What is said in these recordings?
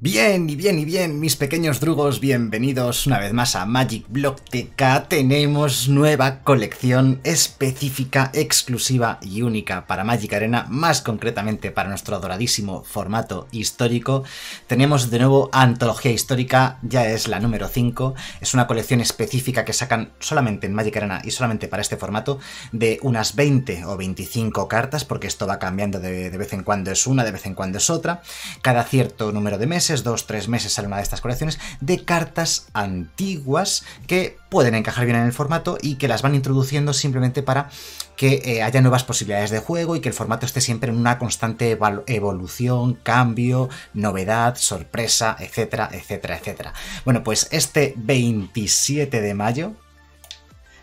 Bien, y bien, y bien, mis pequeños drugos, bienvenidos una vez más a Magic Block TK. Tenemos nueva colección específica, exclusiva y única para Magic Arena, más concretamente para nuestro adoradísimo formato histórico. Tenemos de nuevo Antología Histórica, ya es la número 5. Es una colección específica que sacan solamente en Magic Arena y solamente para este formato, de unas 20 o 25 cartas, porque esto va cambiando de vez en cuando es una, de vez en cuando es otra, cada cierto número de meses dos, tres meses sale una de estas colecciones de cartas antiguas que pueden encajar bien en el formato y que las van introduciendo simplemente para que eh, haya nuevas posibilidades de juego y que el formato esté siempre en una constante evolución, cambio, novedad, sorpresa, etcétera, etcétera, etcétera. Bueno, pues este 27 de mayo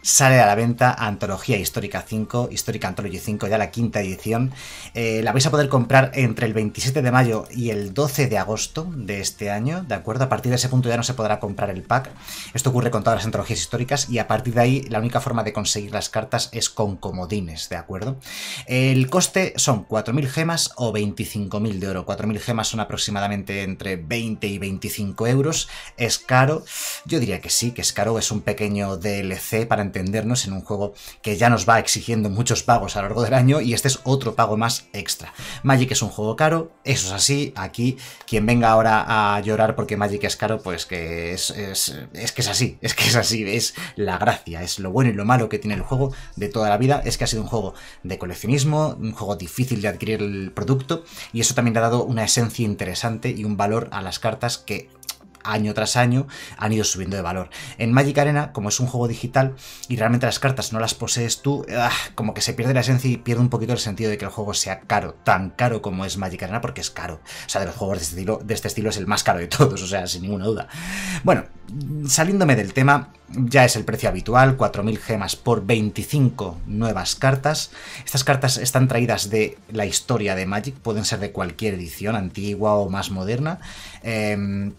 sale a la venta Antología Histórica 5, Histórica Anthology 5, ya la quinta edición. Eh, la vais a poder comprar entre el 27 de mayo y el 12 de agosto de este año, ¿de acuerdo? A partir de ese punto ya no se podrá comprar el pack. Esto ocurre con todas las antologías históricas y a partir de ahí la única forma de conseguir las cartas es con comodines, ¿de acuerdo? El coste son 4.000 gemas o 25.000 de oro. 4.000 gemas son aproximadamente entre 20 y 25 euros. ¿Es caro? Yo diría que sí, que es caro. Es un pequeño DLC para entender entendernos en un juego que ya nos va exigiendo muchos pagos a lo largo del año y este es otro pago más extra. Magic es un juego caro, eso es así, aquí quien venga ahora a llorar porque Magic es caro, pues que es, es, es que es así, es que es así, es la gracia, es lo bueno y lo malo que tiene el juego de toda la vida, es que ha sido un juego de coleccionismo, un juego difícil de adquirir el producto y eso también le ha dado una esencia interesante y un valor a las cartas que año tras año han ido subiendo de valor. En Magic Arena, como es un juego digital y realmente las cartas no las posees tú, ah, como que se pierde la esencia y pierde un poquito el sentido de que el juego sea caro, tan caro como es Magic Arena, porque es caro. O sea, de los juegos de este estilo, de este estilo es el más caro de todos, o sea, sin ninguna duda. Bueno, saliéndome del tema, ya es el precio habitual, 4.000 gemas por 25 nuevas cartas. Estas cartas están traídas de la historia de Magic, pueden ser de cualquier edición, antigua o más moderna. Em,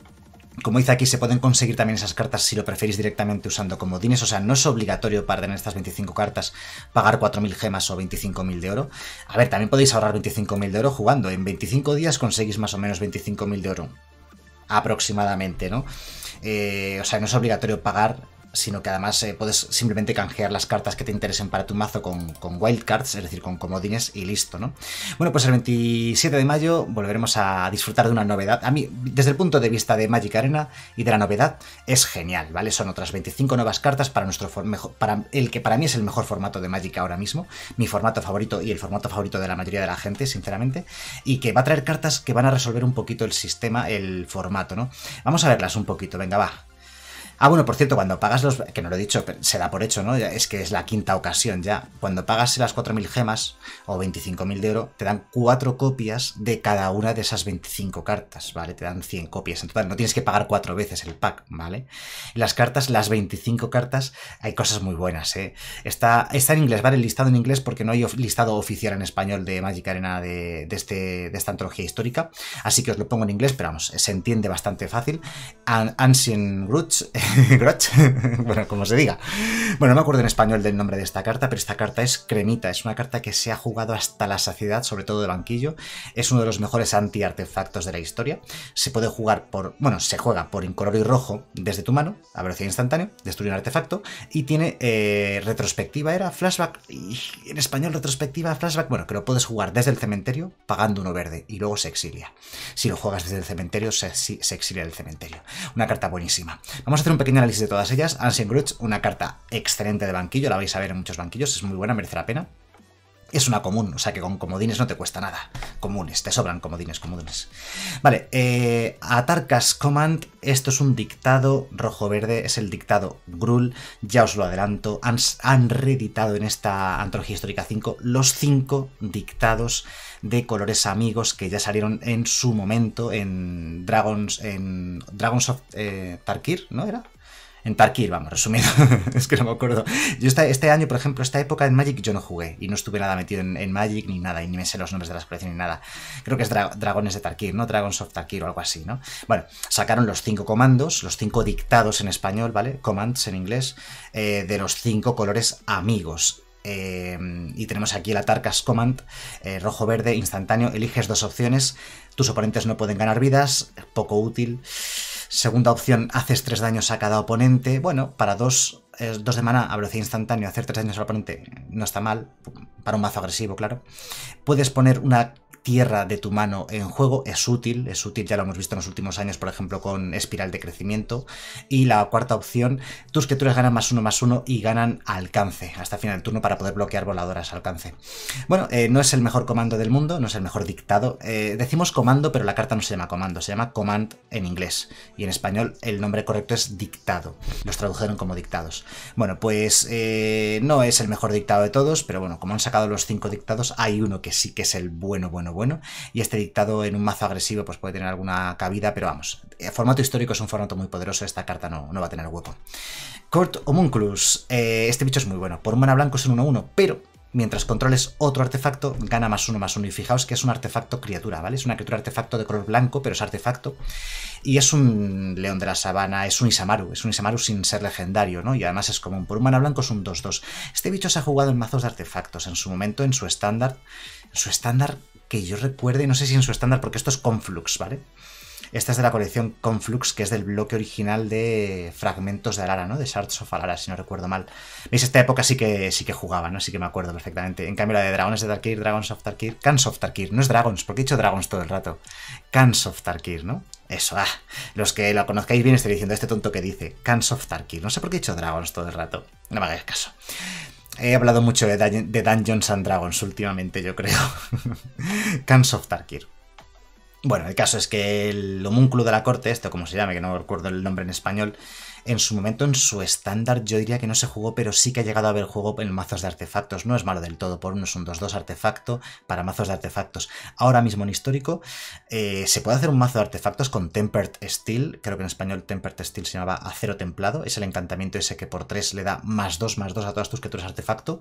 como dice aquí, se pueden conseguir también esas cartas si lo preferís directamente usando como DINES. o sea, no es obligatorio para tener estas 25 cartas pagar 4.000 gemas o 25.000 de oro. A ver, también podéis ahorrar 25.000 de oro jugando, en 25 días conseguís más o menos 25.000 de oro, aproximadamente, ¿no? Eh, o sea, no es obligatorio pagar sino que además eh, puedes simplemente canjear las cartas que te interesen para tu mazo con, wildcards, es decir, con comodines y listo, ¿no? Bueno, pues el 27 de mayo volveremos a disfrutar de una novedad. A mí, desde el punto de vista de Magic Arena y de la novedad, es genial, ¿vale? Son otras 25 nuevas cartas para, nuestro para el que para mí es el mejor formato de Magic ahora mismo, mi formato favorito y el formato favorito de la mayoría de la gente, sinceramente, y que va a traer cartas que van a resolver un poquito el sistema, el formato, ¿no? Vamos a verlas un poquito, venga, va. Ah, bueno, por cierto, cuando pagas los... que no lo he dicho, se da por hecho, ¿no? Es que es la quinta ocasión ya. Cuando pagas las 4.000 gemas o 25.000 de oro, te dan cuatro copias de cada una de esas 25 cartas, ¿vale? Te dan 100 copias. En total, no tienes que pagar cuatro veces el pack, ¿vale? Las cartas, las 25 cartas, hay cosas muy buenas, ¿eh? Está, está en inglés, ¿vale? el Listado en inglés porque no hay listado oficial en español de Magic Arena de, este, de esta antología histórica. Así que os lo pongo en inglés, pero vamos, se entiende bastante fácil. Ancient Roots bueno, como se diga. Bueno, no me acuerdo en español del nombre de esta carta, pero esta carta es cremita, es una carta que se ha jugado hasta la saciedad, sobre todo de banquillo, es uno de los mejores anti-artefactos de la historia, se puede jugar por, bueno, se juega por incoloro y rojo desde tu mano, a velocidad instantánea, destruye un artefacto, y tiene eh, retrospectiva, era flashback, en español retrospectiva, flashback, bueno, que lo puedes jugar desde el cementerio pagando uno verde, y luego se exilia. Si lo juegas desde el cementerio, se, se exilia del cementerio. Una carta buenísima. Vamos a hacer un pequeño análisis de todas ellas. Ancient Grudge, una carta excelente de banquillo, la vais a ver en muchos banquillos, es muy buena, merece la pena. Es una común, o sea que con comodines no te cuesta nada. Comunes, te sobran comodines, comodines. Vale, eh, Atarkas Command, esto es un dictado rojo-verde, es el dictado Grul, ya os lo adelanto, han, han reeditado en esta antología histórica 5 los 5 dictados de colores amigos que ya salieron en su momento en Dragons, en Dragons of eh, Tarkir, ¿no era? En Tarkir, vamos, resumido, es que no me acuerdo. Yo este, año, por ejemplo, esta época en Magic yo no jugué y no estuve nada metido en, Magic ni nada, y ni me sé los nombres de las colecciones ni nada. Creo que es Dragones de Tarkir, ¿no? Dragons of Tarkir o algo así, ¿no? Bueno, sacaron los cinco comandos, los cinco dictados en español, ¿vale? Commands en inglés, eh, de los cinco colores amigos y tenemos aquí el Atarkas Command, eh, rojo-verde, instantáneo, eliges dos opciones, tus oponentes no pueden ganar vidas, poco útil. Segunda opción, haces tres daños a cada oponente. Bueno, para dos, eh, dos de mana, a velocidad hacer tres daños al oponente no está mal, para un mazo agresivo, claro. Puedes poner una tierra de tu mano en juego es útil, es útil, ya lo hemos visto en los últimos años, por ejemplo, con espiral de crecimiento. Y la cuarta opción, tus criaturas ganan más uno más uno y ganan alcance hasta final del turno para poder bloquear voladoras alcance. Bueno, eh, no es el mejor comando del mundo, no es el mejor dictado. Eh, decimos comando, pero la carta no se llama comando, se llama command en inglés. Y en español el nombre correcto es dictado. Los tradujeron como dictados. Bueno, pues eh, no es el mejor dictado de todos, pero bueno, como han sacado los cinco dictados, hay uno que sí que es el bueno, bueno, bueno. Y este dictado en un mazo agresivo pues puede tener alguna cabida, pero vamos, eh, formato histórico es un formato muy poderoso, esta carta no, no va a tener hueco. Court Homunculus, eh, este bicho es muy bueno. Por un mana blanco es un 1-1, pero mientras controles otro artefacto, gana más uno, más uno. Y fijaos que es un artefacto criatura, ¿vale? Es una criatura artefacto de color blanco, pero es artefacto. Y es un león de la sabana, es un Isamaru, es un Isamaru sin ser legendario, ¿no? Y además es común. Por un mana blanco es un 2-2. Este bicho se ha jugado en mazos de artefactos en su momento, en su estándar. En su estándar que yo recuerde, no sé si en su estándar, porque esto es Conflux, ¿vale? Esta es de la colección Conflux, que es del bloque original de Fragmentos de Alara, ¿no? De Shards of Alara, si no recuerdo mal. Veis, esta época sí que, sí que jugaba, ¿no? Así que me acuerdo perfectamente. En cambio, la de Dragones de Tarkir, Dragons of Tarkir, Cans of Tarkir. No es Dragons, porque he dicho Dragons todo el rato. Cans of Tarkir, ¿no? Eso, ah. Los que la conozcáis bien estoy diciendo este tonto que dice. Cans of Tarkir. No sé por qué he dicho Dragons todo el rato. No me hagáis caso. He hablado mucho de, Dungeons and Dragons últimamente, yo creo. Cans of Tarkir. Bueno, el caso es que el homúnculo de la corte, esto como se llame, que no recuerdo el nombre en español, en su momento, en su estándar, yo diría que no se jugó, pero sí que ha llegado a haber juego en mazos de artefactos. No es malo del todo, por uno es un 2-2 artefacto para mazos de artefactos. Ahora mismo en histórico, eh, se puede hacer un mazo de artefactos con Tempered Steel. Creo que en español Tempered Steel se llamaba Acero Templado. Es el encantamiento ese que por 3 le da más 2, más 2 a todas tus criaturas artefacto.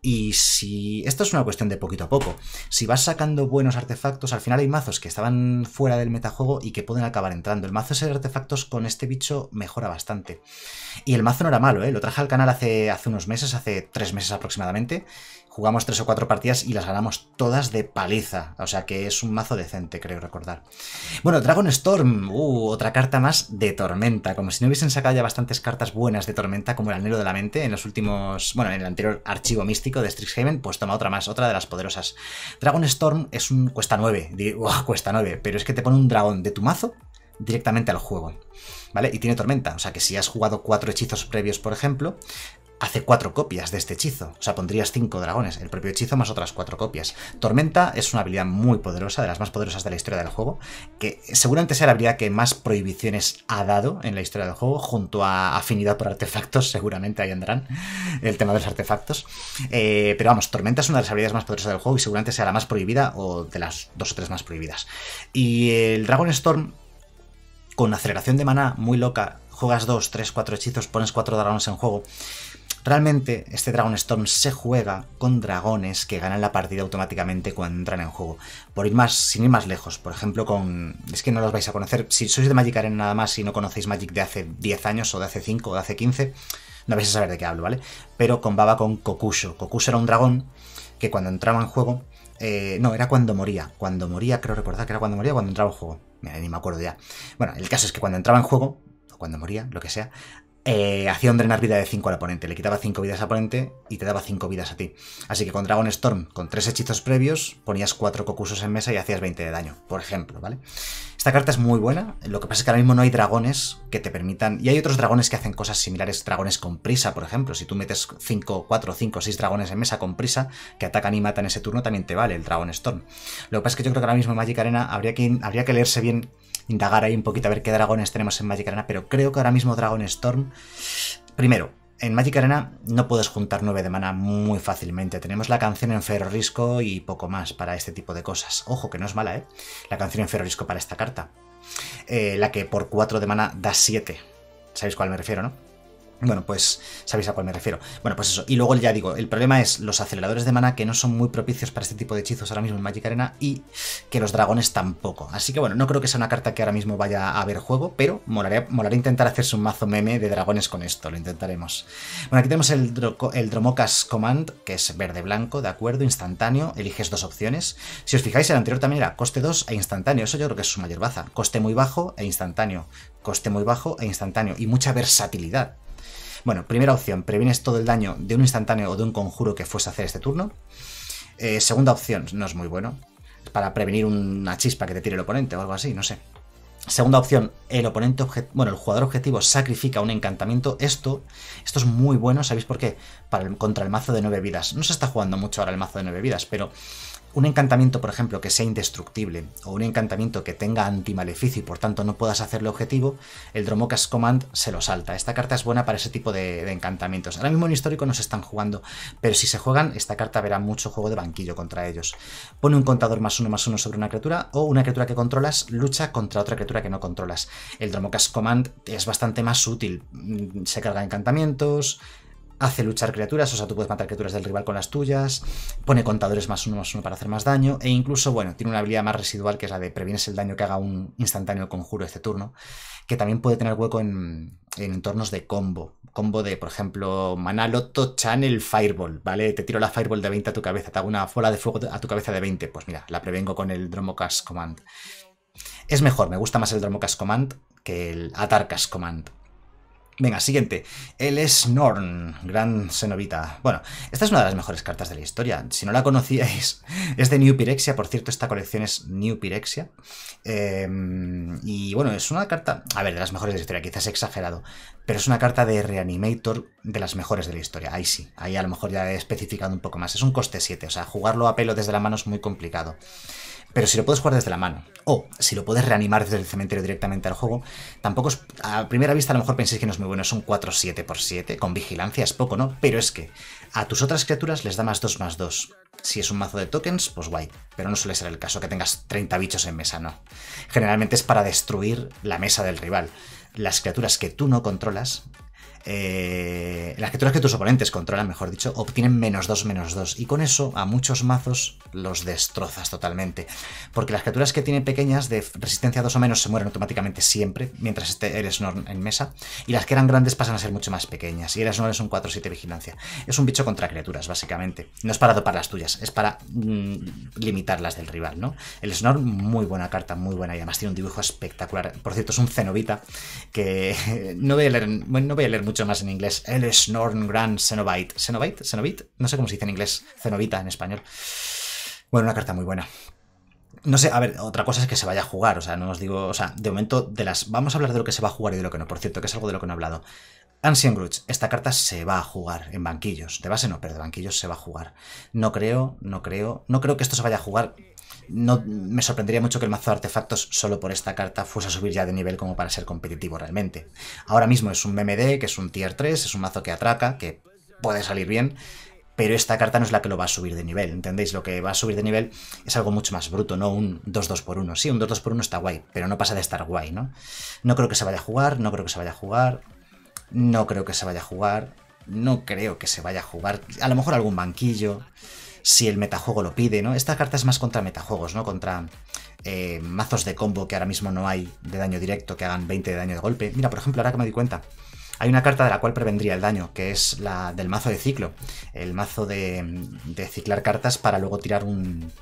Y si. Esto es una cuestión de poquito a poco. Si vas sacando buenos artefactos, al final hay mazos que estaban fuera del metajuego y que pueden acabar entrando. El mazo de artefactos con este bicho mejora bastante. Y el mazo no era malo, ¿eh? lo traje al canal hace, unos meses, hace tres meses aproximadamente. Jugamos tres o cuatro partidas y las ganamos todas de paliza. O sea que es un mazo decente, creo recordar. Bueno, Dragon Storm, uh, otra carta más de tormenta. Como si no hubiesen sacado ya bastantes cartas buenas de tormenta, como el anhelo de la mente en los últimos. Bueno, en el anterior archivo místico de Strixhaven, pues toma otra más, otra de las poderosas. Dragon Storm es un cuesta 9, cuesta 9, pero es que te pone un dragón de tu mazo directamente al juego. ¿Vale? Y tiene tormenta, o sea que si has jugado cuatro hechizos previos, por ejemplo, hace cuatro copias de este hechizo. O sea, pondrías cinco dragones, el propio hechizo más otras cuatro copias. Tormenta es una habilidad muy poderosa, de las más poderosas de la historia del juego, que seguramente sea la habilidad que más prohibiciones ha dado en la historia del juego, junto a afinidad por artefactos, seguramente ahí andarán el tema de los artefactos. Eh, pero vamos, Tormenta es una de las habilidades más poderosas del juego y seguramente sea la más prohibida o de las dos o tres más prohibidas. Y el Dragon Storm con aceleración de maná muy loca, juegas 2, 3, 4 hechizos, pones 4 dragones en juego. Realmente este Dragon Storm se juega con dragones que ganan la partida automáticamente cuando entran en juego. Por ir más, sin ir más lejos, por ejemplo, con. Es que no los vais a conocer. Si sois de Magic Arena nada más y no conocéis Magic de hace 10 años, o de hace 5, o de hace 15, no vais a saber de qué hablo, ¿vale? Pero combaba con Kokusho. Kokusho era un dragón que cuando entraba en juego. Eh, no, era cuando moría. Cuando moría, creo recordar que era cuando moría, cuando entraba en juego ni me acuerdo ya. Bueno, el caso es que cuando entraba en juego, o cuando moría, lo que sea, eh, hacía un drenar vida de 5 al oponente, le quitaba 5 vidas al oponente y te daba 5 vidas a ti. Así que con Dragon Storm, con 3 hechizos previos, ponías 4 Cocusos en mesa y hacías 20 de daño, por ejemplo, ¿vale? Esta carta es muy buena, lo que pasa es que ahora mismo no hay dragones que te permitan... Y hay otros dragones que hacen cosas similares, dragones con prisa, por ejemplo. Si tú metes 5, 4, 5, 6 dragones en mesa con prisa, que atacan y matan ese turno, también te vale el Dragon Storm. Lo que pasa es que yo creo que ahora mismo en Magic Arena habría que, habría que leerse bien indagar ahí un poquito a ver qué dragones tenemos en Magic Arena, pero creo que ahora mismo Dragon Storm... Primero, en Magic Arena no puedes juntar 9 de mana muy fácilmente. Tenemos la canción en Ferrorisco y poco más para este tipo de cosas. Ojo, que no es mala, ¿eh? La canción en Ferrorisco para esta carta. Eh, la que por 4 de mana da 7. ¿Sabéis cuál me refiero, no? Bueno, pues sabéis a cuál me refiero. Bueno, pues eso. Y luego ya digo, el problema es los aceleradores de mana que no son muy propicios para este tipo de hechizos ahora mismo en Magic Arena y que los dragones tampoco. Así que bueno, no creo que sea una carta que ahora mismo vaya a haber juego, pero molaría, intentar hacerse un mazo meme de dragones con esto, lo intentaremos. Bueno, aquí tenemos el, el Dromocas Command, que es verde-blanco, de acuerdo, instantáneo, eliges dos opciones. Si os fijáis, el anterior también era coste 2 e instantáneo, eso yo creo que es su mayor baza. Coste muy bajo e instantáneo, coste muy bajo e instantáneo y mucha versatilidad bueno, primera opción, previenes todo el daño de un instantáneo o de un conjuro que fuese a hacer este turno. Eh, segunda opción, no es muy bueno, para prevenir una chispa que te tire el oponente o algo así, no sé. Segunda opción, el oponente bueno, el jugador objetivo sacrifica un encantamiento. Esto, esto es muy bueno, ¿sabéis por qué? Para contra el mazo de 9 vidas. No se está jugando mucho ahora el mazo de 9 vidas, pero un encantamiento, por ejemplo, que sea indestructible o un encantamiento que tenga antimaleficio y por tanto no puedas hacerle objetivo, el Dromokas Command se lo salta. Esta carta es buena para ese tipo de, encantamientos. Ahora mismo en histórico no se están jugando, pero si se juegan, esta carta verá mucho juego de banquillo contra ellos. Pone un contador más uno más uno sobre una criatura o una criatura que controlas lucha contra otra criatura que no controlas. El Dromokas Command es bastante más útil. Mm, se carga encantamientos, hace luchar criaturas, o sea, tú puedes matar criaturas del rival con las tuyas, pone contadores más uno más uno para hacer más daño, e incluso, bueno, tiene una habilidad más residual que es la de previenes el daño que haga un instantáneo conjuro este turno, que también puede tener hueco en, entornos de combo. Combo de, por ejemplo, mana Channel Fireball, ¿vale? Te tiro la Fireball de 20 a tu cabeza, te hago una bola de fuego a tu cabeza de 20. Pues mira, la prevengo con el Dromocast Command. Es mejor, me gusta más el Dromocast Command que el Atarcas Command. Venga, siguiente. El Snorn, gran cenobita. Bueno, esta es una de las mejores cartas de la historia. Si no la conocíais, es de New Pyrexia, Por cierto, esta colección es New Pyrexia, em, y bueno, es una carta, a ver, de las mejores de la historia, quizás exagerado, pero es una carta de Reanimator de las mejores de la historia. Ahí sí, ahí a lo mejor ya he especificado un poco más. Es un coste 7, o sea, jugarlo a pelo desde la mano es muy complicado. Pero si lo puedes jugar desde la mano, o si lo puedes reanimar desde el cementerio directamente al juego, tampoco es, a primera vista a lo mejor penséis que no es muy bueno, es un 4-7x7, con vigilancia es poco, ¿no? Pero es que a tus otras criaturas les da más 2 más 2. Si es un mazo de tokens, pues guay, pero no suele ser el caso que tengas 30 bichos en mesa, no. Generalmente es para destruir la mesa del rival. Las criaturas que tú no controlas eh, las criaturas que tus oponentes controlan, mejor dicho, obtienen menos 2, menos 2. Y con eso a muchos mazos los destrozas totalmente. Porque las criaturas que tienen pequeñas de resistencia 2 o menos se mueren automáticamente siempre mientras este, eres el en mesa. Y las que eran grandes pasan a ser mucho más pequeñas. Y el Snor es un 4-7 vigilancia. Es un bicho contra criaturas, básicamente. No es para topar las tuyas, es para mm, limitar las del rival, ¿no? El Snorn, muy buena carta, muy buena. Y además tiene un dibujo espectacular. Por cierto, es un cenovita que no voy a leer, no voy a leer mucho mucho más en inglés. El Snorn Grand Cenobite. ¿Cenobite? ¿Cenobite? No sé cómo se dice en inglés. Cenovita en español. Bueno, una carta muy buena. No sé, a ver, otra cosa es que se vaya a jugar, o sea, no os digo, o sea, de momento de las... Vamos a hablar de lo que se va a jugar y de lo que no, por cierto, que es algo de lo que no he hablado. Ancient Grudge, esta carta se va a jugar en banquillos, de base no, pero de banquillos se va a jugar. No creo, no creo, no creo que esto se vaya a jugar no, me sorprendería mucho que el mazo de artefactos solo por esta carta fuese a subir ya de nivel como para ser competitivo realmente. Ahora mismo es un MMD, que es un tier 3, es un mazo que atraca, que puede salir bien, pero esta carta no es la que lo va a subir de nivel, ¿entendéis? Lo que va a subir de nivel es algo mucho más bruto, no un 2-2 por 1. Sí, un 2-2 por 1 está guay, pero no pasa de estar guay, ¿no? No creo que se vaya a jugar, no creo que se vaya a jugar, no creo que se vaya a jugar, no creo que se vaya a jugar. A lo mejor algún banquillo si el metajuego lo pide, ¿no? Esta carta es más contra metajuegos, ¿no? Contra eh, mazos de combo que ahora mismo no hay de daño directo que hagan 20 de daño de golpe. Mira, por ejemplo, ahora que me di cuenta, hay una carta de la cual prevendría el daño, que es la del mazo de ciclo. El mazo de, de ciclar cartas para luego tirar un,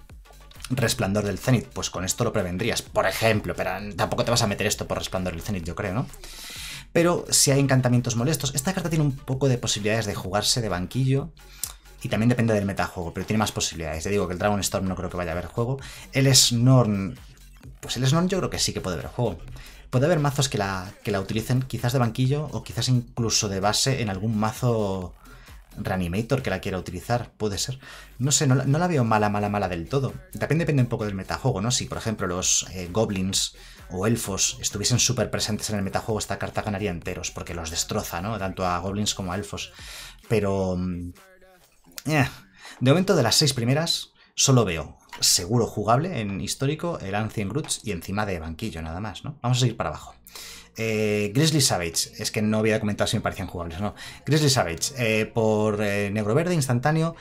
Resplandor del Zenith, pues con esto lo prevendrías, por ejemplo, pero tampoco te vas a meter esto por Resplandor del Zenith, yo creo, ¿no? Pero si hay encantamientos molestos, esta carta tiene un poco de posibilidades de jugarse de banquillo y también depende del metajuego, pero tiene más posibilidades. Te digo que el Dragon Storm no creo que vaya a haber juego. El Snorn, pues el Snorn yo creo que sí que puede haber juego. Puede haber mazos que la, que la utilicen quizás de banquillo o quizás incluso de base en algún mazo reanimator que la quiera utilizar, puede ser. No sé, no, la veo mala, mala, mala del todo. También depende un poco del metajuego, ¿no? Si, por ejemplo, los eh, goblins o elfos estuviesen súper presentes en el metajuego, esta carta ganaría enteros, porque los destroza, ¿no? Tanto a goblins como a elfos. Pero, mm, eh, de momento, de las seis primeras, solo veo seguro jugable en histórico el Ancient Roots y encima de banquillo, nada más, ¿no? Vamos a seguir para abajo. Eh, Grizzly Savage, es que no había comentado si me parecían jugables no. Grizzly Savage, eh, por negro verde instantáneo,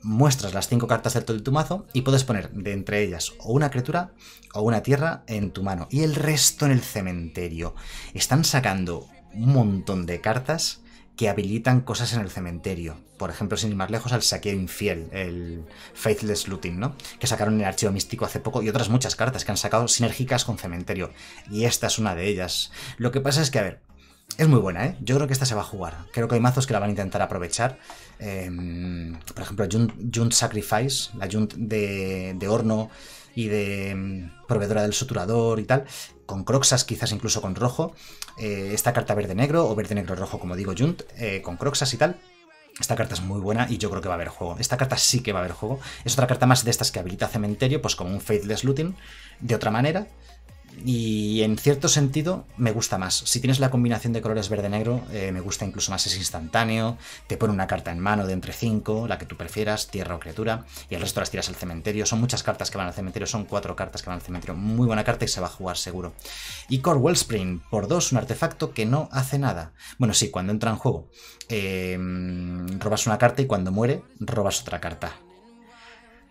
muestras las cinco cartas del de tu mazo y puedes poner de entre ellas o una criatura o una tierra en tu mano y el resto en el cementerio. Están sacando un montón de cartas que habilitan cosas en el cementerio. Por ejemplo, sin ir más lejos, al saqueo infiel, el Faithless Looting, ¿no? Que sacaron en el archivo místico hace poco y otras muchas cartas que han sacado sinérgicas con cementerio. Y esta es una de ellas. Lo que pasa es que, a ver, es muy buena, ¿eh? Yo creo que esta se va a jugar. Creo que hay mazos que la van a intentar aprovechar. Em, por ejemplo, Junt, Sacrifice, la Junt de, de horno y de mm, proveedora del suturador y tal, con Croxas quizás incluso con rojo, eh, esta carta verde-negro o verde-negro-rojo como digo Junt, eh, con Croxas y tal. Esta carta es muy buena y yo creo que va a haber juego. Esta carta sí que va a haber juego. Es otra carta más de estas que habilita cementerio, pues como un Faithless Looting, de otra manera y en cierto sentido me gusta más. Si tienes la combinación de colores verde-negro, eh, me gusta incluso más, es instantáneo, te pone una carta en mano de entre 5, la que tú prefieras, tierra o criatura, y el resto las tiras al cementerio. Son muchas cartas que van al cementerio, son cuatro cartas que van al cementerio. Muy buena carta y se va a jugar seguro. Y Core Wellspring, por dos, un artefacto que no hace nada. Bueno, sí, cuando entra en juego, eh, robas una carta y cuando muere, robas otra carta.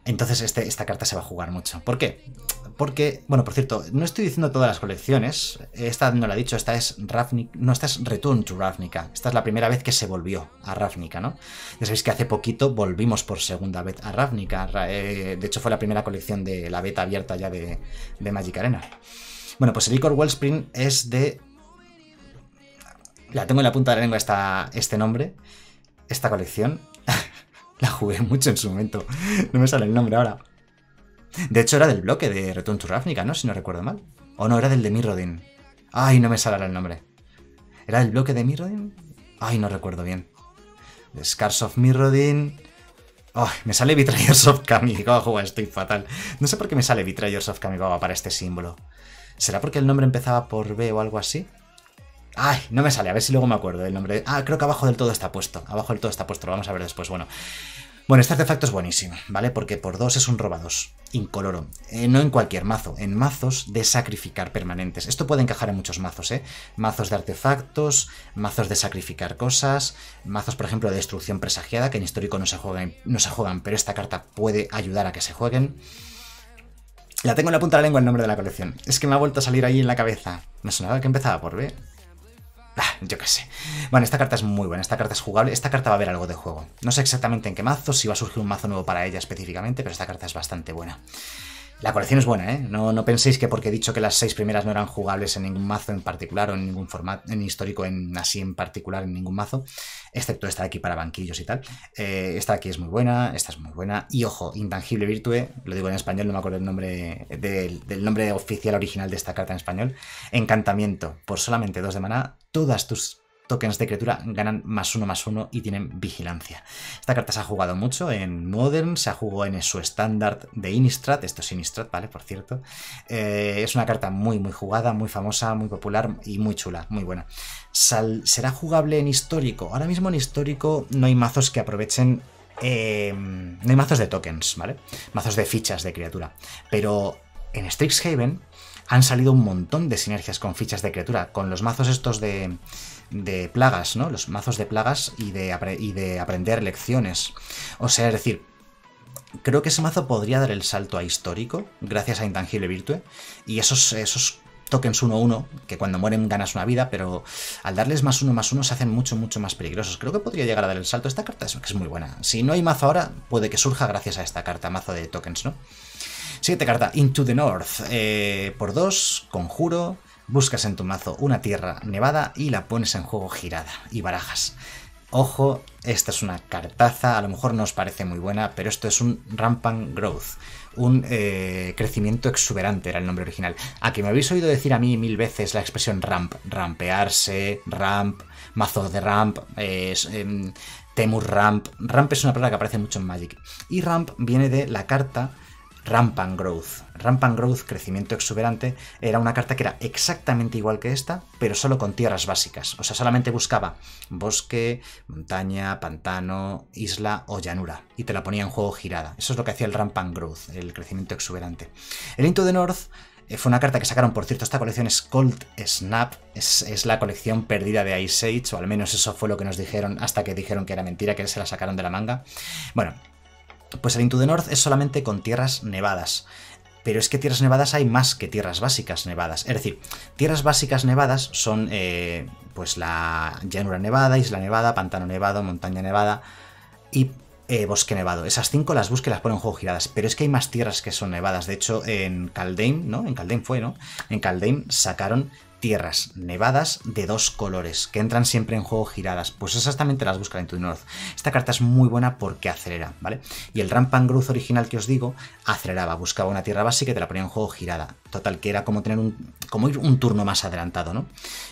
Entonces este, esta carta se va a jugar mucho. ¿Por qué? Porque, bueno, por cierto, no estoy diciendo todas las colecciones. Esta no la he dicho, esta es Ravnica. No, esta es Return to Ravnica. Esta es la primera vez que se volvió a Ravnica, ¿no? Ya sabéis que hace poquito volvimos por segunda vez a Ravnica. Eh, de hecho, fue la primera colección de la beta abierta ya de, Magic Arena. Bueno, pues el Icor Wellspring es de. La tengo en la punta de la lengua esta, este nombre, esta colección la jugué mucho en su momento. No me sale el nombre ahora. De hecho, era del bloque de Return to Ravnica, ¿no? Si no recuerdo mal. O no, era del de Mirrodin. Ay, no me saldrá el nombre. ¿Era del bloque de Mirrodin? Ay, no recuerdo bien. The Scars of Mirrodin. Ay, me sale Betrayers of Kamigawa, estoy fatal. No sé por qué me sale Betrayers of Kamigawa para este símbolo. ¿Será porque el nombre empezaba por B o algo así? Ay, no me sale, a ver si luego me acuerdo del nombre. Ah, creo que abajo del todo está puesto. Abajo del todo está puesto, lo vamos a ver después. Bueno. Bueno, este artefacto es buenísimo, ¿vale? Porque por dos es un robados incoloro. Eh, no en cualquier mazo, en mazos de sacrificar permanentes. Esto puede encajar en muchos mazos, ¿eh? Mazos de artefactos, mazos de sacrificar cosas, mazos, por ejemplo, de destrucción presagiada, que en histórico no se, juegan, no se juegan, pero esta carta puede ayudar a que se jueguen. La tengo en la punta de la lengua el nombre de la colección. Es que me ha vuelto a salir ahí en la cabeza. Me sonaba que empezaba por B. Ah, yo qué sé. Bueno, esta carta es muy buena, esta carta es jugable, esta carta va a haber algo de juego. No sé exactamente en qué mazo, si va a surgir un mazo nuevo para ella específicamente, pero esta carta es bastante buena. La colección es buena, ¿eh? No, no penséis que porque he dicho que las seis primeras no eran jugables en ningún mazo en particular o en ningún formato, en histórico, en así en particular, en ningún mazo, excepto esta de aquí para banquillos y tal. Eh, esta de aquí es muy buena, esta es muy buena. Y ojo, Intangible Virtue, lo digo en español, no me acuerdo el nombre del, del nombre oficial original de esta carta en español. Encantamiento, por solamente dos de maná, todas tus tokens de criatura ganan más uno más uno y tienen vigilancia. Esta carta se ha jugado mucho en Modern, se ha jugado en su estándar de Innistrad, esto es Innistrad, ¿vale? Por cierto. Eh, es una carta muy, muy jugada, muy famosa, muy popular y muy chula, muy buena. ¿Será jugable en histórico? Ahora mismo en histórico no hay mazos que aprovechen... Eh, no hay mazos de tokens, ¿vale? Mazos de fichas de criatura. Pero en Strixhaven han salido un montón de sinergias con fichas de criatura. Con los mazos estos de, de plagas, ¿no? Los mazos de plagas y de, y de aprender lecciones. O sea, es decir, creo que ese mazo podría dar el salto a histórico, gracias a Intangible Virtue, y esos, esos tokens 1-1, que cuando mueren ganas una vida, pero al darles más uno más uno se hacen mucho, mucho más peligrosos. Creo que podría llegar a dar el salto. Esta carta es, que es muy buena. Si no hay mazo ahora, puede que surja gracias a esta carta, mazo de tokens, ¿no? Siguiente carta, Into the North. Eh, por dos conjuro. Buscas en tu mazo una tierra nevada y la pones en juego girada y barajas. Ojo, esta es una cartaza, a lo mejor no os parece muy buena, pero esto es un Rampant Growth, un eh, crecimiento exuberante era el nombre original. A que me habéis oído decir a mí mil veces la expresión ramp, rampearse, ramp, mazo de ramp, em, temur ramp. Ramp es una palabra que aparece mucho en Magic. Y ramp viene de la carta Rampant Growth. Rampant Growth, crecimiento exuberante, era una carta que era exactamente igual que esta, pero solo con tierras básicas. O sea, solamente buscaba bosque, montaña, pantano, isla o llanura. Y te la ponía en juego girada. Eso es lo que hacía el Rampant Growth, el crecimiento exuberante. El Into the North eh, fue una carta que sacaron, por cierto, esta colección es Cold Snap, es, es, la colección perdida de Ice Age, o al menos eso fue lo que nos dijeron hasta que dijeron que era mentira, que se la sacaron de la manga. Bueno, pues el Into de North es solamente con tierras nevadas. Pero es que tierras nevadas hay más que tierras básicas nevadas. Es decir, tierras básicas nevadas son eh, pues la llanura nevada, isla nevada, pantano nevado, montaña nevada y eh, bosque nevado. Esas cinco las busque y las pone en juego giradas. Pero es que hay más tierras que son nevadas. De hecho, en Caldeim, ¿no? En Caldeim fue, ¿no? En Caldeim sacaron tierras nevadas de dos colores, que entran siempre en juego giradas. Pues esas también te las busca en tu North. Esta carta es muy buena porque acelera, ¿vale? Y el Rampant Growth original que os digo, aceleraba, buscaba una tierra básica y te la ponía en juego girada. Total, que era como tener un, como ir un turno más adelantado, ¿no?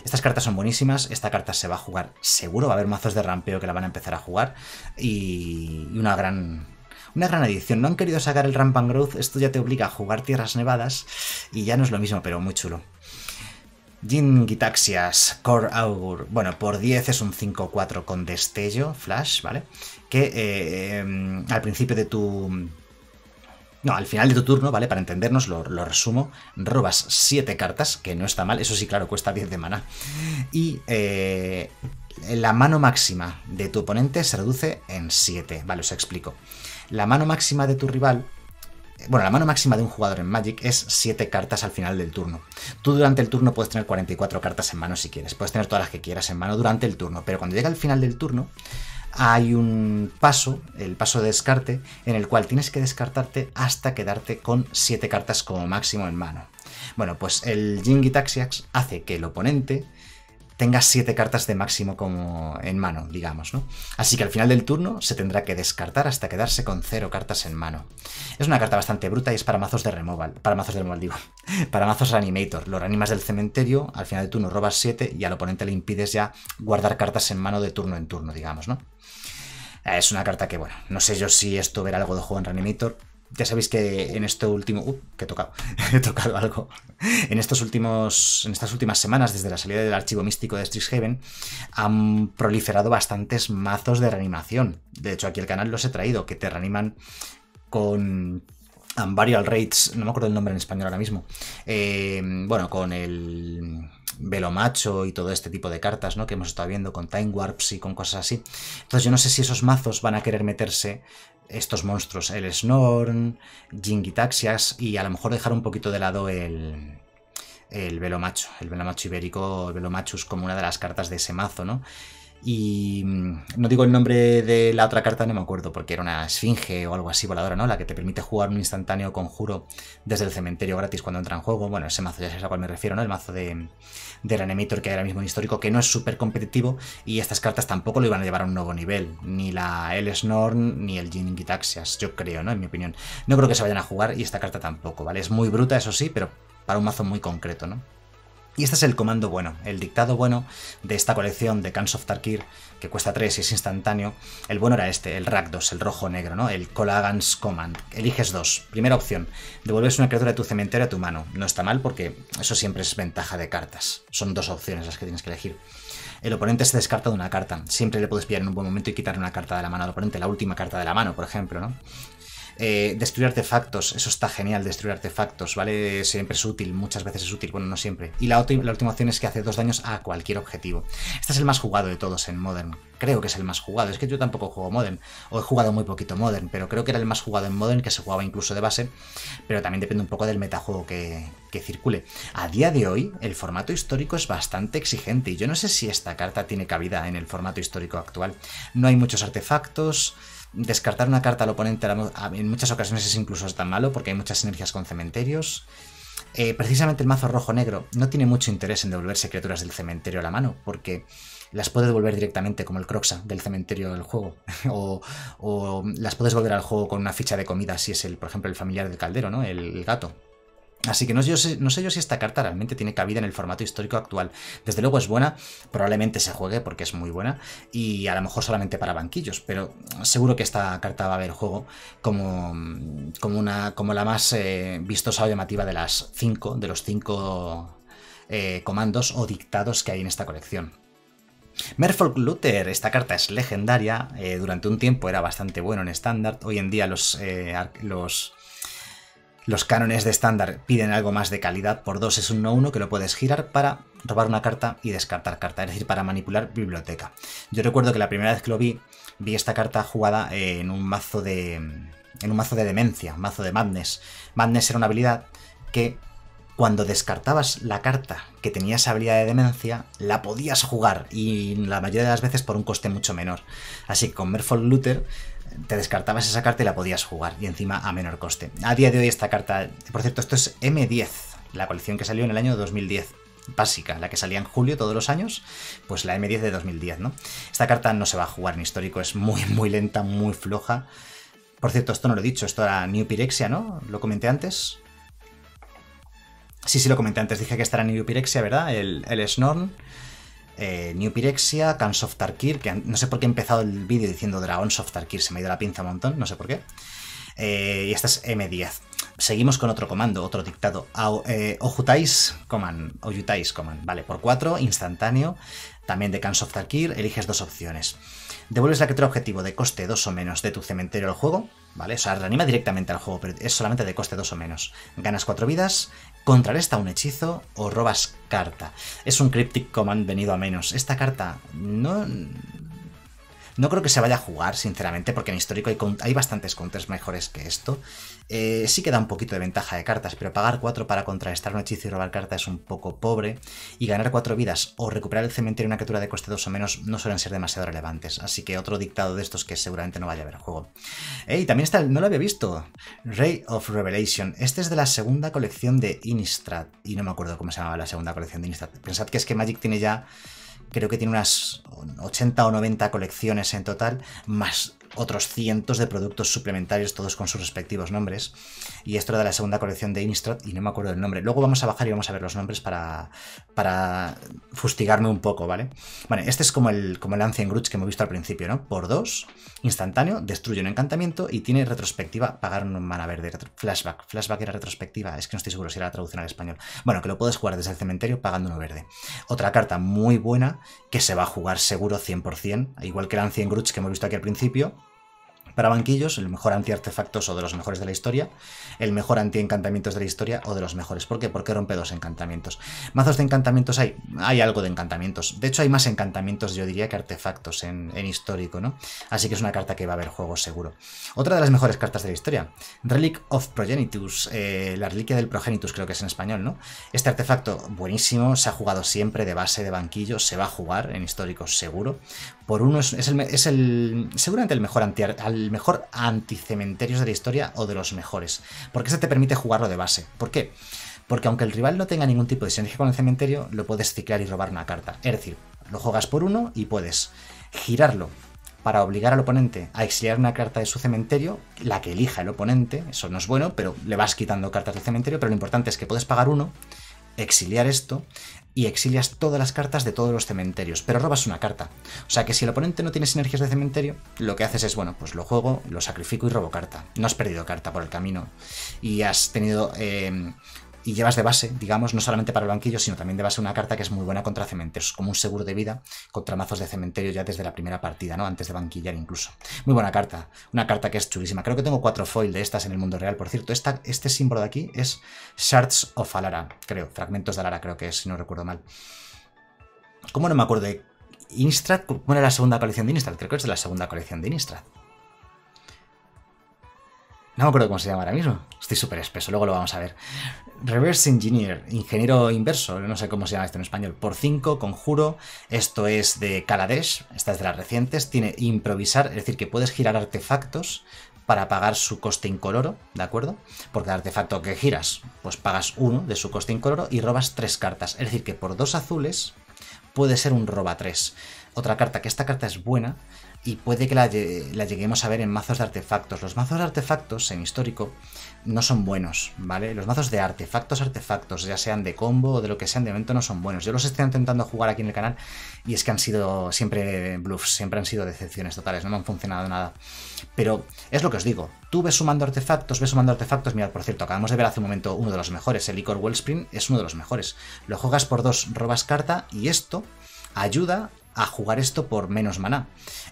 Estas cartas son buenísimas, esta carta se va a jugar seguro, va a haber mazos de rampeo que la van a empezar a jugar y una gran una gran edición. No han querido sacar el Rampant Growth, esto ya te obliga a jugar tierras nevadas y ya no es lo mismo, pero muy chulo. Jin Gitaxias, Core Augur. Bueno, por 10 es un 5-4 con destello, flash, ¿vale? Que eh, em, al principio de tu. No, al final de tu turno, ¿vale? Para entendernos, lo, resumo. Robas 7 cartas, que no está mal. Eso sí, claro, cuesta 10 de mana. Y eh, la mano máxima de tu oponente se reduce en 7. Vale, os explico. La mano máxima de tu rival bueno, la mano máxima de un jugador en Magic es 7 cartas al final del turno. Tú durante el turno puedes tener 44 cartas en mano si quieres. Puedes tener todas las que quieras en mano durante el turno. Pero cuando llega el final del turno, hay un paso, el paso de descarte, en el cual tienes que descartarte hasta quedarte con 7 cartas como máximo en mano. Bueno, pues el Jingi Taxiax hace que el oponente tengas 7 cartas de máximo como en mano, digamos, ¿no? Así que al final del turno se tendrá que descartar hasta quedarse con 0 cartas en mano. Es una carta bastante bruta y es para mazos de removal, para mazos de removal para mazos reanimator. Lo reanimas del cementerio, al final del turno robas 7 y al oponente le impides ya guardar cartas en mano de turno en turno, digamos, ¿no? Es una carta que, bueno, no sé yo si esto verá algo de juego en Reanimator, ya sabéis que en este último. Uh, que tocado. he tocado algo. En estos últimos. En estas últimas semanas, desde la salida del archivo místico de Strixhaven, han proliferado bastantes mazos de reanimación. De hecho, aquí el canal los he traído, que te reaniman con Ambarial Raids, no me acuerdo el nombre en español ahora mismo, eh, bueno, con el Velo Macho y todo este tipo de cartas, ¿no? Que hemos estado viendo con Time Warps y con cosas así. Entonces yo no sé si esos mazos van a querer meterse estos monstruos, el Snorn, Jingitaxias y a lo mejor dejar un poquito de lado el, el Velo Macho, el Velo Macho ibérico, el Velo como una de las cartas de ese mazo, ¿no? Y mm, no digo el nombre de la otra carta, no me acuerdo, porque era una esfinge o algo así voladora, ¿no? La que te permite jugar un instantáneo conjuro desde el cementerio gratis cuando entra en juego. Bueno, ese mazo ya sabes a cuál me refiero, ¿no? El mazo de, de que hay ahora mismo en histórico, que no es súper competitivo y estas cartas tampoco lo iban a llevar a un nuevo nivel. Ni la Elsnorn ni el Jin Gitaxias, yo creo, ¿no? En mi opinión. No creo que se vayan a jugar y esta carta tampoco, ¿vale? Es muy bruta, eso sí, pero para un mazo muy concreto, ¿no? Y este es el comando bueno, el dictado bueno de esta colección de Cans of Tarkir, que cuesta 3 y es instantáneo. El bueno era este, el Rakdos, el rojo-negro, ¿no? El Colagans Command. Eliges dos. Primera opción, devuelves una criatura de tu cementerio a tu mano. No está mal porque eso siempre es ventaja de cartas. Son dos opciones las que tienes que elegir. El oponente se descarta de una carta. Siempre le puedes pillar en un buen momento y quitar una carta de la mano al oponente, la última carta de la mano, por ejemplo, ¿no? Eh, destruir artefactos, eso está genial, destruir artefactos, ¿vale? Siempre es útil, muchas veces es útil, bueno, no siempre. Y la, la última opción es que hace dos daños a cualquier objetivo. Este es el más jugado de todos en Modern. Creo que es el más jugado. Es que yo tampoco juego Modern, o he jugado muy poquito Modern, pero creo que era el más jugado en Modern, que se jugaba incluso de base, pero también depende un poco del metajuego que, que circule. A día de hoy, el formato histórico es bastante exigente, y yo no sé si esta carta tiene cabida en el formato histórico actual. No hay muchos artefactos. Descartar una carta al oponente en muchas ocasiones es incluso tan malo porque hay muchas sinergias con cementerios. Eh, precisamente el mazo rojo-negro no tiene mucho interés en devolverse criaturas del cementerio a la mano porque las puede devolver directamente como el Croxa del cementerio del juego o, las puedes volver al juego con una ficha de comida si es el, por ejemplo el familiar del caldero, ¿no? el gato. Así que no sé, yo si, esta carta realmente tiene cabida en el formato histórico actual. Desde luego es buena, probablemente se juegue porque es muy buena y a lo mejor solamente para banquillos, pero seguro que esta carta va a haber juego como, como, la más eh, vistosa o llamativa de las cinco de los cinco eh, comandos o dictados que hay en esta colección. Merfolk Luther, esta carta es legendaria, eh, durante un tiempo era bastante bueno en estándar, hoy en día los, los los cánones de estándar piden algo más de calidad, por 2 es un no 1 que lo puedes girar para robar una carta y descartar carta, es decir, para manipular biblioteca. Yo recuerdo que la primera vez que lo vi, vi esta carta jugada en un mazo de. en un mazo de demencia, mazo de madness. Madness era una habilidad que cuando descartabas la carta que tenía esa habilidad de demencia, la podías jugar y la mayoría de las veces por un coste mucho menor. Así que con Merfolk Looter te descartabas esa carta y la podías jugar, y encima a menor coste. A día de hoy esta carta, por cierto, esto es M10, la colección que salió en el año 2010 básica, la que salía en julio todos los años, pues la M10 de 2010, ¿no? Esta carta no se va a jugar en histórico, es muy, muy lenta, muy floja. Por cierto, esto no lo he dicho, esto era New Pyrexia, ¿no? Lo comenté antes. Sí, sí, lo comenté antes, dije que esta era New Pyrexia, ¿verdad? El, el Snorn. Eh, New Pyrexia, Cans of que no sé por qué he empezado el vídeo diciendo Dragons of Tarkir, se me ha ido la pinza un montón, no sé por qué. Eh, y esta es M10. Seguimos con otro comando, otro dictado. eh, ojutais Command, Ojutais Command, vale, por 4, instantáneo, también de Cans of Tarkir, eliges dos opciones. Devuelves la criatura objetivo de coste 2 o menos de tu cementerio al juego, ¿vale? O sea, reanima directamente al juego, pero es solamente de coste 2 o menos. Ganas 4 vidas contrarresta un hechizo o robas carta. Es un Cryptic Command venido a menos. Esta carta no... No creo que se vaya a jugar, sinceramente, porque en histórico hay, hay bastantes counters mejores que esto. Eh, sí que da un poquito de ventaja de cartas, pero pagar 4 para contrarrestar un hechizo y robar carta es un poco pobre, y ganar 4 vidas o recuperar el cementerio una criatura de coste 2 o menos no suelen ser demasiado relevantes, así que otro dictado de estos que seguramente no vaya a ver el juego. ¡Ey! También está, el... no lo había visto, Ray of Revelation. Este es de la segunda colección de Innistrad, y no me acuerdo cómo se llamaba la segunda colección de Innistrad. Pensad que es que Magic tiene ya creo que tiene unas 80 o 90 colecciones en total, más otros cientos de productos suplementarios, todos con sus respectivos nombres. Y esto era de la segunda colección de Innistrad y no me acuerdo del nombre. Luego vamos a bajar y vamos a ver los nombres para, para fustigarme un poco, ¿vale? Bueno, este es como el, como el Ancient Grudge que hemos visto al principio, ¿no? Por dos, instantáneo, destruye un encantamiento y tiene retrospectiva, pagar un mana verde, flashback. Flashback era retrospectiva, es que no estoy seguro si era la traducción al español. Bueno, que lo puedes jugar desde el cementerio pagando uno verde. Otra carta muy buena que se va a jugar seguro 100%, igual que el Ancien Grudge que hemos visto aquí al principio, para banquillos, el mejor anti-artefactos o de los mejores de la historia, el mejor anti-encantamientos de la historia o de los mejores. ¿Por qué? Porque rompe dos encantamientos. Mazos de encantamientos hay, hay algo de encantamientos. De hecho, hay más encantamientos, yo diría, que artefactos en, histórico, ¿no? Así que es una carta que va a haber juego seguro. Otra de las mejores cartas de la historia, Relic of Progenitus, eh, la reliquia del Progenitus, creo que es en español, ¿no? Este artefacto, buenísimo, se ha jugado siempre de base de banquillo, se va a jugar en histórico seguro. Por uno es, el, seguramente el mejor, anti, al mejor anticementerios de la historia o de los mejores, porque se te permite jugarlo de base. ¿Por qué? Porque aunque el rival no tenga ningún tipo de sinergia con el cementerio, lo puedes ciclar y robar una carta. Es decir, lo juegas por uno y puedes girarlo para obligar al oponente a exiliar una carta de su cementerio, la que elija el oponente, eso no es bueno, pero le vas quitando cartas del cementerio, pero lo importante es que puedes pagar uno, exiliar esto, y exilias todas las cartas de todos los cementerios, pero robas una carta. O sea que si el oponente no tiene sinergias de cementerio, lo que haces es, bueno, pues lo juego, lo sacrifico y robo carta. No has perdido carta por el camino y has tenido eh, y llevas de base, digamos, no solamente para el banquillo, sino también de base una carta que es muy buena contra cementerios, como un seguro de vida contra mazos de cementerio ya desde la primera partida, ¿no? Antes de banquillar incluso. Muy buena carta, una carta que es chulísima. Creo que tengo cuatro foil de estas en el mundo real, por cierto. este símbolo de aquí es Shards of Alara, creo, fragmentos de Alara creo que es, si no recuerdo mal. ¿Cómo no me acuerdo de Instrad? ¿Cómo era la segunda colección de Instrad? Creo que es de la segunda colección de Instrad. No me acuerdo cómo se llama ahora mismo. Estoy súper espeso, luego lo vamos a ver. Reverse Engineer, ingeniero inverso, no sé cómo se llama esto en español. Por 5, conjuro. Esto es de Kaladesh, esta es de las recientes. Tiene improvisar, es decir, que puedes girar artefactos para pagar su coste incoloro, ¿de acuerdo? porque el artefacto que giras, pues pagas uno de su coste incoloro y robas tres cartas. Es decir, que por dos azules puede ser un roba 3. Otra carta, que esta carta es buena, y puede que la, lleguemos a ver en mazos de artefactos. Los mazos de artefactos en histórico no son buenos, ¿vale? Los mazos de artefactos, artefactos, ya sean de combo o de lo que sean, de momento no son buenos. Yo los estoy intentando jugar aquí en el canal y es que han sido siempre bluffs, siempre han sido decepciones totales, no me han funcionado nada. Pero es lo que os digo, tú ves sumando artefactos, ves sumando artefactos, mirad, por cierto, acabamos de ver hace un momento uno de los mejores, el Icor Wellspring es uno de los mejores. Lo juegas por dos, robas carta y esto ayuda a jugar esto por menos maná.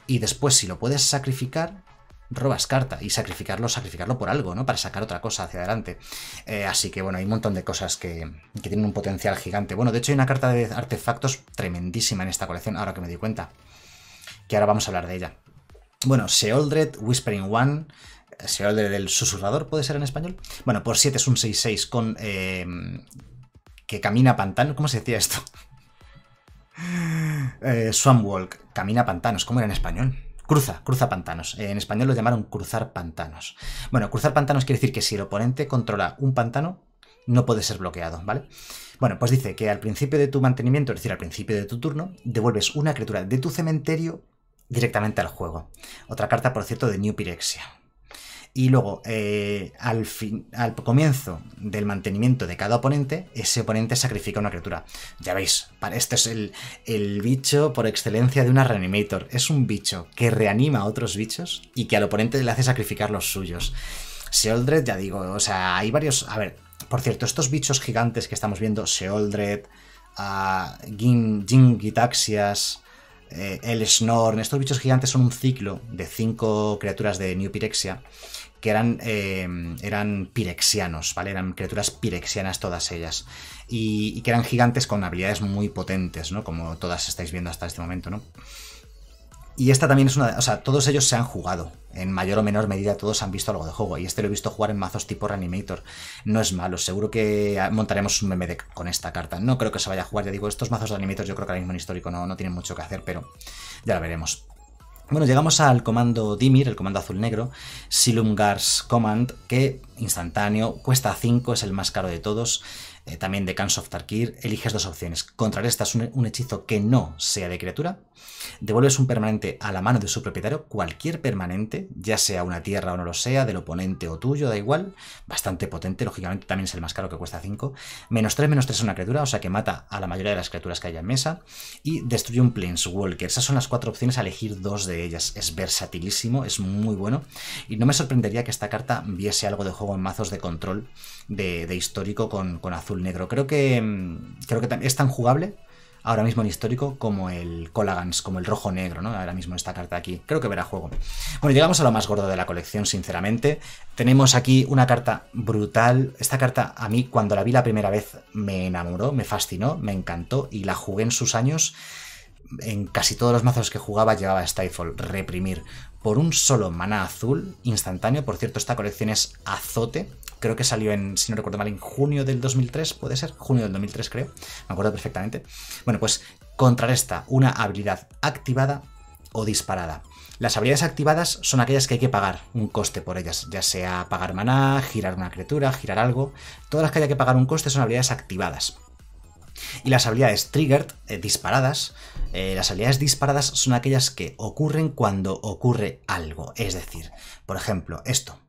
Y después, si lo puedes sacrificar, robas carta y sacrificarlo, sacrificarlo por algo, ¿no? Para sacar otra cosa hacia adelante. Eh, así que bueno, hay un montón de cosas que, tienen un potencial gigante. Bueno, de hecho hay una carta de artefactos tremendísima en esta colección, ahora que me di cuenta. Que ahora vamos a hablar de ella. Bueno, Seoldred, Whispering One, eh, Seoldred del susurrador, ¿puede ser en español? Bueno, por 7 es un 6-6 con... Eh, que camina pantano, ¿cómo se decía esto? eh, camina pantanos, ¿cómo era en español? Cruza, cruza pantanos. Eh, en español lo llamaron cruzar pantanos. Bueno, cruzar pantanos quiere decir que si el oponente controla un pantano, no puede ser bloqueado, ¿vale? Bueno, pues dice que al principio de tu mantenimiento, es decir, al principio de tu turno, devuelves una criatura de tu cementerio directamente al juego. Otra carta, por cierto, de New Pirexia y luego eh, al, al comienzo del mantenimiento de cada oponente, ese oponente sacrifica una criatura. Ya veis, para este es el, el bicho por excelencia de una reanimator. Es un bicho que reanima a otros bichos y que al oponente le hace sacrificar los suyos. Seoldred, ya digo, o sea, hay varios... A ver, por cierto, estos bichos gigantes que estamos viendo, Seoldred, Gingitaxias, ah, Gin, eh, el Snorn, estos bichos gigantes son un ciclo de cinco criaturas de New que eran, eh, eran pirexianos, ¿vale? Eran criaturas pirexianas todas ellas. Y, que eran gigantes con habilidades muy potentes, ¿no? Como todas estáis viendo hasta este momento, ¿no? Y esta también es una... O sea, todos ellos se han jugado. En mayor o menor medida todos han visto algo de juego. Y este lo he visto jugar en mazos tipo Reanimator. No es malo. Seguro que montaremos un meme con esta carta. No creo que se vaya a jugar. Ya digo, estos mazos de Animator yo creo que ahora mismo en histórico no, no tienen mucho que hacer, pero ya lo veremos. Bueno, llegamos al comando Dimir, el comando azul negro, Silumgars Command, que instantáneo, cuesta 5, es el más caro de todos, eh, también de Cans of Tarkir, eliges dos opciones. Contrarrestas un, un, hechizo que no sea de criatura, devuelves un permanente a la mano de su propietario, cualquier permanente, ya sea una tierra o no lo sea, del oponente o tuyo, da igual, bastante potente, lógicamente también es el más caro que cuesta 5, menos 3, menos 3 es una criatura, o sea que mata a la mayoría de las criaturas que haya en mesa, y destruye un Planeswalker. Esas son las cuatro opciones, a elegir dos de ellas. Es versatilísimo, es muy bueno, y no me sorprendería que esta carta viese algo de juego en mazos de control de, histórico con, azul-negro. Creo que, mm, creo que es tan jugable ahora mismo en histórico como el Colagans, como el rojo negro, ¿no? Ahora mismo esta carta aquí. Creo que verá juego. Bueno, llegamos a lo más gordo de la colección, sinceramente. Tenemos aquí una carta brutal. Esta carta a mí cuando la vi la primera vez me enamoró, me fascinó, me encantó y la jugué en sus años en casi todos los mazos que jugaba llevaba Stifle, reprimir, por un solo maná azul, instantáneo. Por cierto, esta colección es azote. Creo que salió en, si no recuerdo mal, en junio del 2003, puede ser, junio del 2003 creo, me acuerdo perfectamente. Bueno, pues contrarresta una habilidad activada o disparada. Las habilidades activadas son aquellas que hay que pagar un coste por ellas, ya sea pagar maná, girar una criatura, girar algo. Todas las que haya que pagar un coste son habilidades activadas. Y las habilidades triggered, eh, disparadas, eh, las habilidades disparadas son aquellas que ocurren cuando ocurre algo. Es decir, por ejemplo, esto.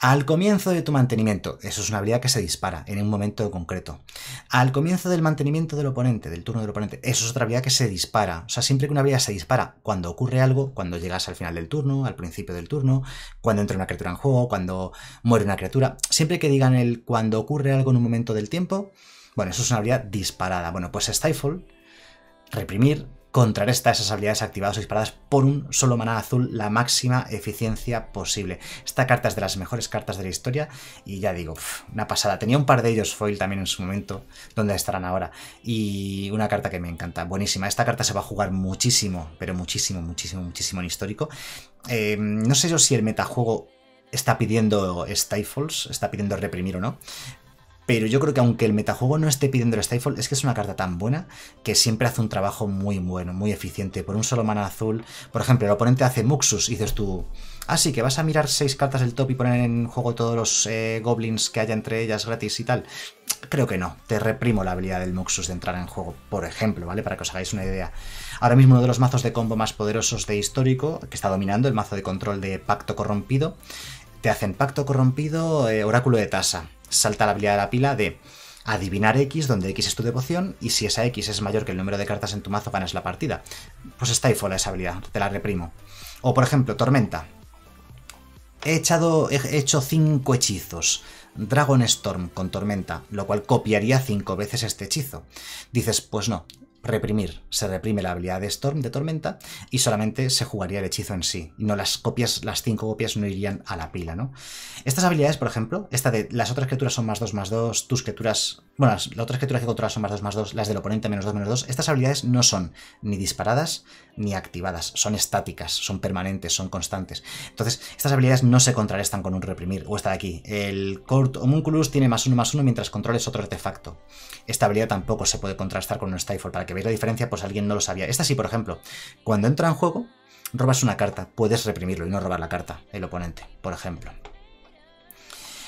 Al comienzo de tu mantenimiento, eso es una habilidad que se dispara en un momento concreto. Al comienzo del mantenimiento del oponente, del turno del oponente, eso es otra habilidad que se dispara. O sea, siempre que una habilidad se dispara cuando ocurre algo, cuando llegas al final del turno, al principio del turno, cuando entra una criatura en juego, cuando muere una criatura, siempre que digan el cuando ocurre algo en un momento del tiempo, bueno, eso es una habilidad disparada. Bueno, pues Stifle, reprimir, contrarresta esas habilidades activadas o disparadas por un solo maná azul la máxima eficiencia posible. Esta carta es de las mejores cartas de la historia y ya digo, una pasada. Tenía un par de ellos foil también en su momento, donde estarán ahora, y una carta que me encanta, buenísima. Esta carta se va a jugar muchísimo, pero muchísimo, muchísimo, muchísimo en histórico. Eh, no sé yo si el metajuego está pidiendo stifles, está pidiendo reprimir o no, pero yo creo que aunque el metajuego no esté pidiendo el Stifle, es que es una carta tan buena que siempre hace un trabajo muy bueno, muy eficiente. Por un solo mana azul, por ejemplo, el oponente hace Muxus y dices tú, ah, sí, que vas a mirar seis cartas del top y poner en juego todos los eh, goblins que haya entre ellas gratis y tal. Creo que no, te reprimo la habilidad del Muxus de entrar en juego, por ejemplo, ¿vale? Para que os hagáis una idea. Ahora mismo uno de los mazos de combo más poderosos de histórico, que está dominando, el mazo de control de Pacto Corrompido, te hacen Pacto Corrompido, eh, Oráculo de Tasa salta la habilidad de la pila de adivinar X, donde X es tu devoción, y si esa X es mayor que el número de cartas en tu mazo, ganas la partida. Pues está ahí fuera esa habilidad, te la reprimo. O por ejemplo, Tormenta. He, echado, he hecho 5 hechizos. Dragon Storm con Tormenta, lo cual copiaría 5 veces este hechizo. Dices, pues no, reprimir. Se reprime la habilidad de Storm, de Tormenta, y solamente se jugaría el hechizo en sí. no las copias, las cinco copias no irían a la pila, ¿no? Estas habilidades, por ejemplo, esta de las otras criaturas son más 2, más 2, tus criaturas, bueno, las, otras criaturas que controlas son más 2, más 2, las del oponente menos 2, menos 2, estas habilidades no son ni disparadas ni activadas, son estáticas, son permanentes, son constantes. Entonces, estas habilidades no se contrarrestan con un reprimir, o esta de aquí. El Court Homunculus tiene más 1, más 1 mientras controles otro artefacto. Esta habilidad tampoco se puede contrastar con un Stifle para que veis la diferencia, pues alguien no lo sabía. Esta sí, por ejemplo, cuando entra en juego, robas una carta, puedes reprimirlo y no robar la carta el oponente, por ejemplo.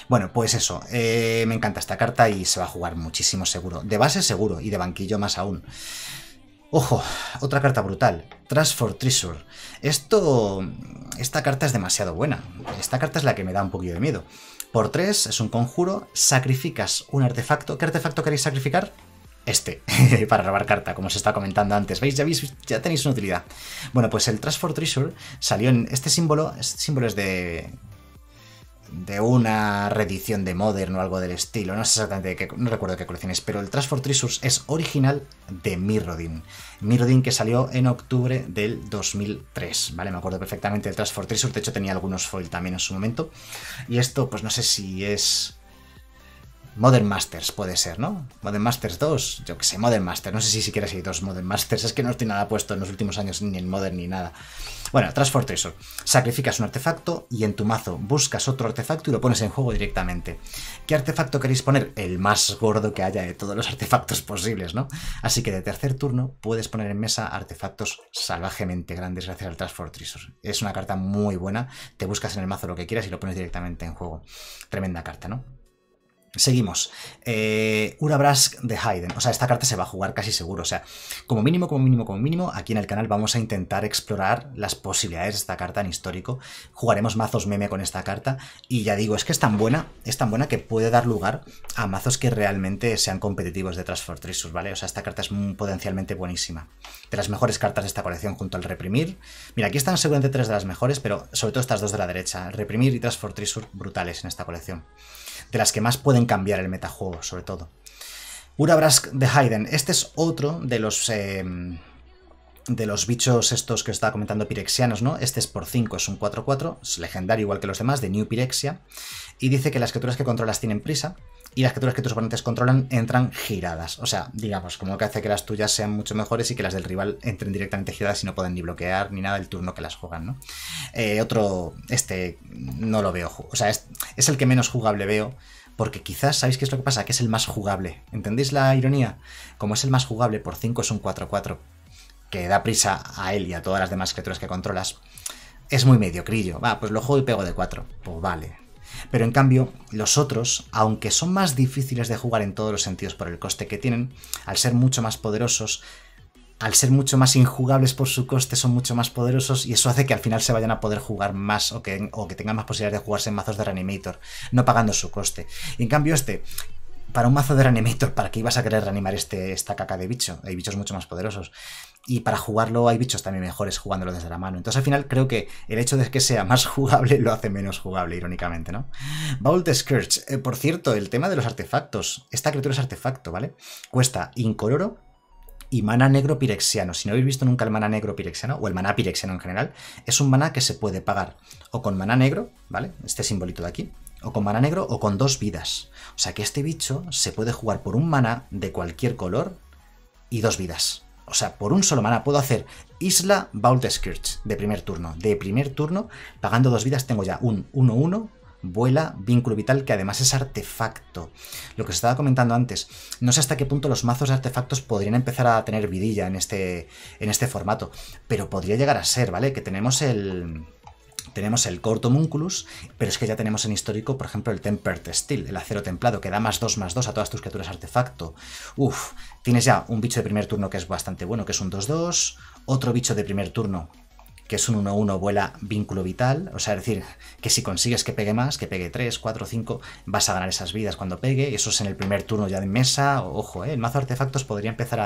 Bueno, pues eso, eh, me encanta esta carta y se va a jugar muchísimo seguro. De base seguro y de banquillo más aún. Ojo, otra carta brutal, Trash Treasure. Esto, esta carta es demasiado buena. Esta carta es la que me da un poquito de miedo. Por 3 es un conjuro, sacrificas un artefacto. ¿Qué artefacto queréis sacrificar? este, para robar carta, como se está comentando antes. ¿Veis? Ya, ya tenéis una utilidad. Bueno, pues el Transport Treasure salió en este símbolo, este símbolo es de de una reedición de Modern o algo del estilo, no sé exactamente no recuerdo qué colección es, pero el Transport Treasures es original de Mirrodin. Mirrodin que salió en octubre del 2003, ¿vale? Me acuerdo perfectamente del Transport Treasure, de hecho tenía algunos foil también en su momento. Y esto, pues no sé si es Modern Masters puede ser, ¿no? Modern Masters 2, yo que sé, Modern Masters, no sé si siquiera hay dos Modern Masters, es que no estoy nada puesto en los últimos años ni en Modern ni nada. Bueno, Transport Tresor, sacrificas un artefacto y en tu mazo buscas otro artefacto y lo pones en juego directamente. ¿Qué artefacto queréis poner? El más gordo que haya de todos los artefactos posibles, ¿no? Así que de tercer turno puedes poner en mesa artefactos salvajemente grandes gracias al Transport Tresor. Es una carta muy buena, te buscas en el mazo lo que quieras y lo pones directamente en juego. Tremenda carta, ¿no? Seguimos. Eh, una Brask de Haydn. O sea, esta carta se va a jugar casi seguro. O sea, como mínimo, como mínimo, como mínimo, aquí en el canal vamos a intentar explorar las posibilidades de esta carta en histórico. Jugaremos mazos meme con esta carta. Y ya digo, es que es tan buena, es tan buena que puede dar lugar a mazos que realmente sean competitivos de Transfer ¿vale? O sea, esta carta es potencialmente buenísima. De las mejores cartas de esta colección junto al Reprimir. Mira, aquí están seguramente tres de las mejores, pero sobre todo estas dos de la derecha. Reprimir y for brutales en esta colección de las que más pueden cambiar el metajuego, sobre todo. Urabrask de Haydn Este es otro de los... Em, de los bichos estos que os estaba comentando pirexianos, ¿no? Este es por 5, es un 4-4, es legendario igual que los demás, de New Pirexia. Y dice que las criaturas que controlas tienen prisa, y las criaturas que tus oponentes controlan entran giradas. O sea, digamos, como que hace que las tuyas sean mucho mejores y que las del rival entren directamente giradas y no puedan ni bloquear ni nada el turno que las juegan, ¿no? Eh, otro, este, no lo veo. O sea, es, el que menos jugable veo porque quizás, ¿sabéis qué es lo que pasa? Que es el más jugable. ¿Entendéis la ironía? Como es el más jugable, por 5 es un 4-4, que da prisa a él y a todas las demás criaturas que controlas, es muy crillo. Va, pues lo juego y pego de 4. Pues vale, pero en cambio, los otros, aunque son más difíciles de jugar en todos los sentidos por el coste que tienen, al ser mucho más poderosos, al ser mucho más injugables por su coste, son mucho más poderosos y eso hace que al final se vayan a poder jugar más o que, o tengan más posibilidades de jugarse en mazos de Reanimator, no pagando su coste. Y en cambio este, para un mazo de Reanimator, ¿para qué ibas a querer reanimar este, esta caca de bicho? Hay bichos mucho más poderosos y para jugarlo hay bichos también mejores jugándolo desde la mano. Entonces al final creo que el hecho de que sea más jugable lo hace menos jugable, irónicamente, ¿no? Vault eh, por cierto, el tema de los artefactos. Esta criatura es artefacto, ¿vale? Cuesta incoloro y mana negro pirexiano. Si no habéis visto nunca el mana negro pirexiano, o el mana pirexiano en general, es un mana que se puede pagar o con mana negro, ¿vale? Este simbolito de aquí, o con mana negro o con dos vidas. O sea que este bicho se puede jugar por un mana de cualquier color y dos vidas. O sea, por un solo mana puedo hacer Isla Vault Skirts de primer turno. De primer turno, pagando dos vidas, tengo ya un 1-1, vuela, vínculo vital, que además es artefacto. Lo que os estaba comentando antes, no sé hasta qué punto los mazos de artefactos podrían empezar a tener vidilla en este, en este formato, pero podría llegar a ser, ¿vale? Que tenemos el tenemos el Corto Munculus, pero es que ya tenemos en histórico, por ejemplo, el Tempered Steel, el acero templado, que da más 2 más 2 a todas tus criaturas artefacto. Uf, tienes ya un bicho de primer turno que es bastante bueno, que es un 2-2, otro bicho de primer turno que es un 1-1 vuela vínculo vital, o sea, es decir, que si consigues que pegue más, que pegue 3, 4, 5, vas a ganar esas vidas cuando pegue, eso es en el primer turno ya de mesa, ojo, ¿eh? el mazo de artefactos podría empezar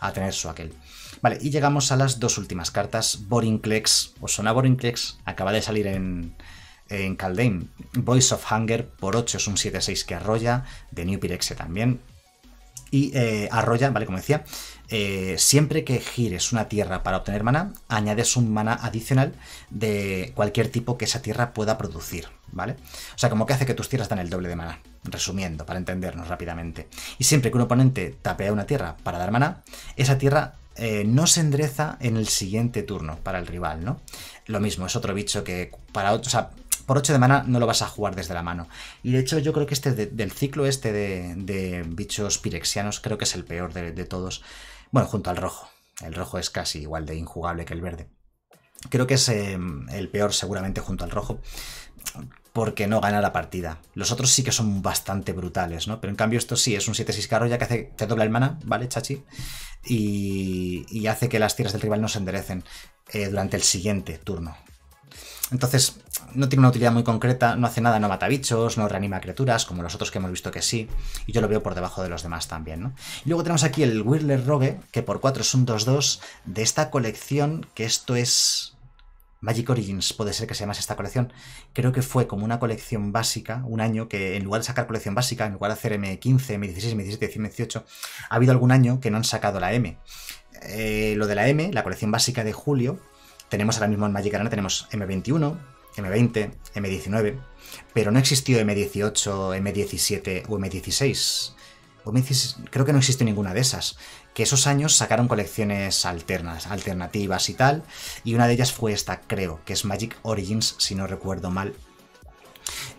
a tener su aquel. Vale, y llegamos a las dos últimas cartas. Borinclex, o suena Borinclex? Acaba de salir en, en Voice of Hunger por 8 es un 7-6 que arrolla, de New Pirexe también. Y eh, arrolla, ¿vale? Como decía, eh, siempre que gires una tierra para obtener mana, añades un mana adicional de cualquier tipo que esa tierra pueda producir, ¿vale? O sea, como que hace que tus tierras dan el doble de mana, resumiendo, para entendernos rápidamente. Y siempre que un oponente tapea una tierra para dar mana, esa tierra eh, no se endereza en el siguiente turno para el rival, ¿no? Lo mismo, es otro bicho que para o sea, por 8 de mana no lo vas a jugar desde la mano. Y de hecho yo creo que este del ciclo este de, bichos pirexianos creo que es el peor de, todos. Bueno, junto al rojo. El rojo es casi igual de injugable que el verde. Creo que es eh, el peor seguramente junto al rojo porque no gana la partida. Los otros sí que son bastante brutales, ¿no? Pero en cambio esto sí, es un 7-6 carro ya que hace, te dobla el mana, ¿vale, chachi? Y, hace que las tiras del rival no se enderecen eh, durante el siguiente turno. Entonces, no tiene una utilidad muy concreta, no hace nada, no mata bichos, no reanima criaturas, como los otros que hemos visto que sí, y yo lo veo por debajo de los demás también, ¿no? Y luego tenemos aquí el Whirler Rogue, que por 4 es un 2-2 de esta colección, que esto es Magic Origins puede ser que sea más esta colección. Creo que fue como una colección básica, un año que en lugar de sacar colección básica, en lugar de hacer M15, M16, M17, M18, ha habido algún año que no han sacado la M. Eh, lo de la M, la colección básica de julio, tenemos ahora mismo en Magic Arena, tenemos M21, M20, M19, pero no existió M18, M17 o M16 creo que no existe ninguna de esas. Que esos años sacaron colecciones alternas, alternativas y tal. Y una de ellas fue esta, creo, que es Magic Origins, si no recuerdo mal.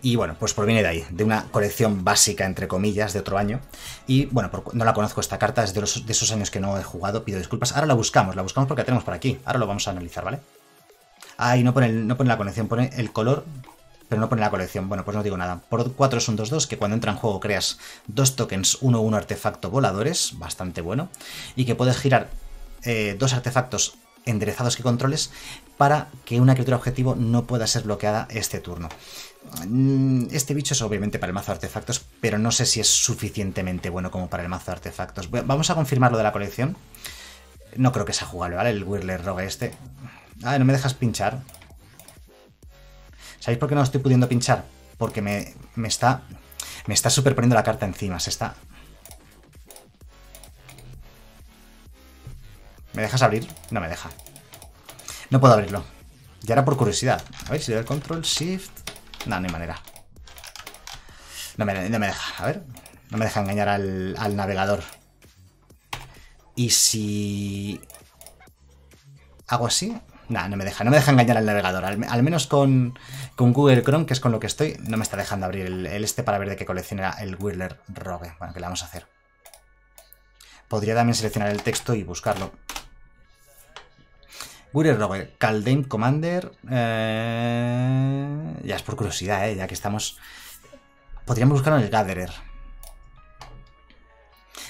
Y bueno, pues proviene de ahí, de una colección básica, entre comillas, de otro año. Y bueno, no la conozco esta carta, es de, esos años que no he jugado, pido disculpas. Ahora la buscamos, la buscamos porque la tenemos por aquí. Ahora lo vamos a analizar, ¿vale? Ah, no pone, no pone la conexión, pone el color pero no pone la colección. Bueno, pues no digo nada. Por 4 es un 2-2, que cuando entra en juego creas dos tokens 1-1 artefacto voladores, bastante bueno, y que puedes girar eh, dos artefactos enderezados que controles para que una criatura objetivo no pueda ser bloqueada este turno. Mm, este bicho es obviamente para el mazo de artefactos, pero no sé si es suficientemente bueno como para el mazo de artefactos. Vamos a confirmar lo de la colección. No creo que sea jugable, ¿vale? El Whirler Rogue este. Ah, no me dejas pinchar. ¿Sabéis por qué no lo estoy pudiendo pinchar? Porque me, está... Me está superponiendo la carta encima, se está... ¿Me dejas abrir? No me deja. No puedo abrirlo. Y ahora por curiosidad. A ver si le doy control, shift... No, no hay manera. No me, deja, a ver. No me deja engañar al, al navegador. Y si... Hago así, no me deja, no me deja engañar el navegador. Al, menos con, con, Google Chrome, que es con lo que estoy, no me está dejando abrir el, este para ver de qué colección el Wheeler Rogue. Bueno, que le vamos a hacer. Podría también seleccionar el texto y buscarlo. Wheeler Rogue, Caldame Commander. Eh, ya es por curiosidad, eh, ya que estamos. Podríamos buscarlo en el Gatherer.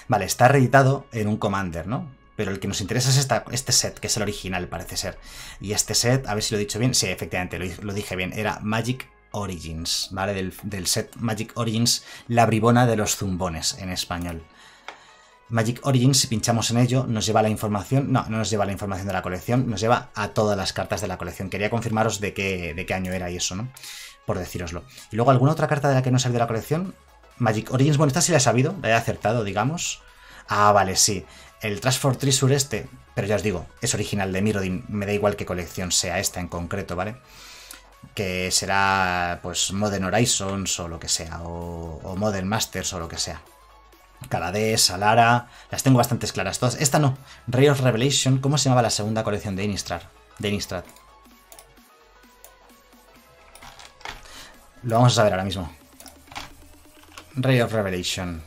Vale, está reeditado en un Commander, ¿no? Pero el que nos interesa es este set, que es el original, parece ser. Y este set, a ver si lo he dicho bien. Sí, efectivamente, lo, dije bien. Era Magic Origins, ¿vale? Del, set Magic Origins, la bribona de los zumbones en español. Magic Origins, si pinchamos en ello, nos lleva la información, no, no nos lleva la información de la colección, nos lleva a todas las cartas de la colección. Quería confirmaros de qué, de qué año era y eso, ¿no? Por deciroslo. Y luego, ¿alguna otra carta de la que no salió de la colección? Magic Origins, bueno, esta sí la he sabido, la he acertado, digamos. Ah, vale, sí el Trash for este, pero ya os digo, es original de Mirodin, me da igual qué colección sea esta en concreto, ¿vale? Que será pues Modern Horizons o lo que sea, o, Modern Masters o lo que sea. Calades, Alara las tengo bastantes claras todas. Esta no, Ray of Revelation, ¿cómo se llamaba la segunda colección de Innistrad? De Innistrad. Lo vamos a saber ahora mismo. Ray of Revelation.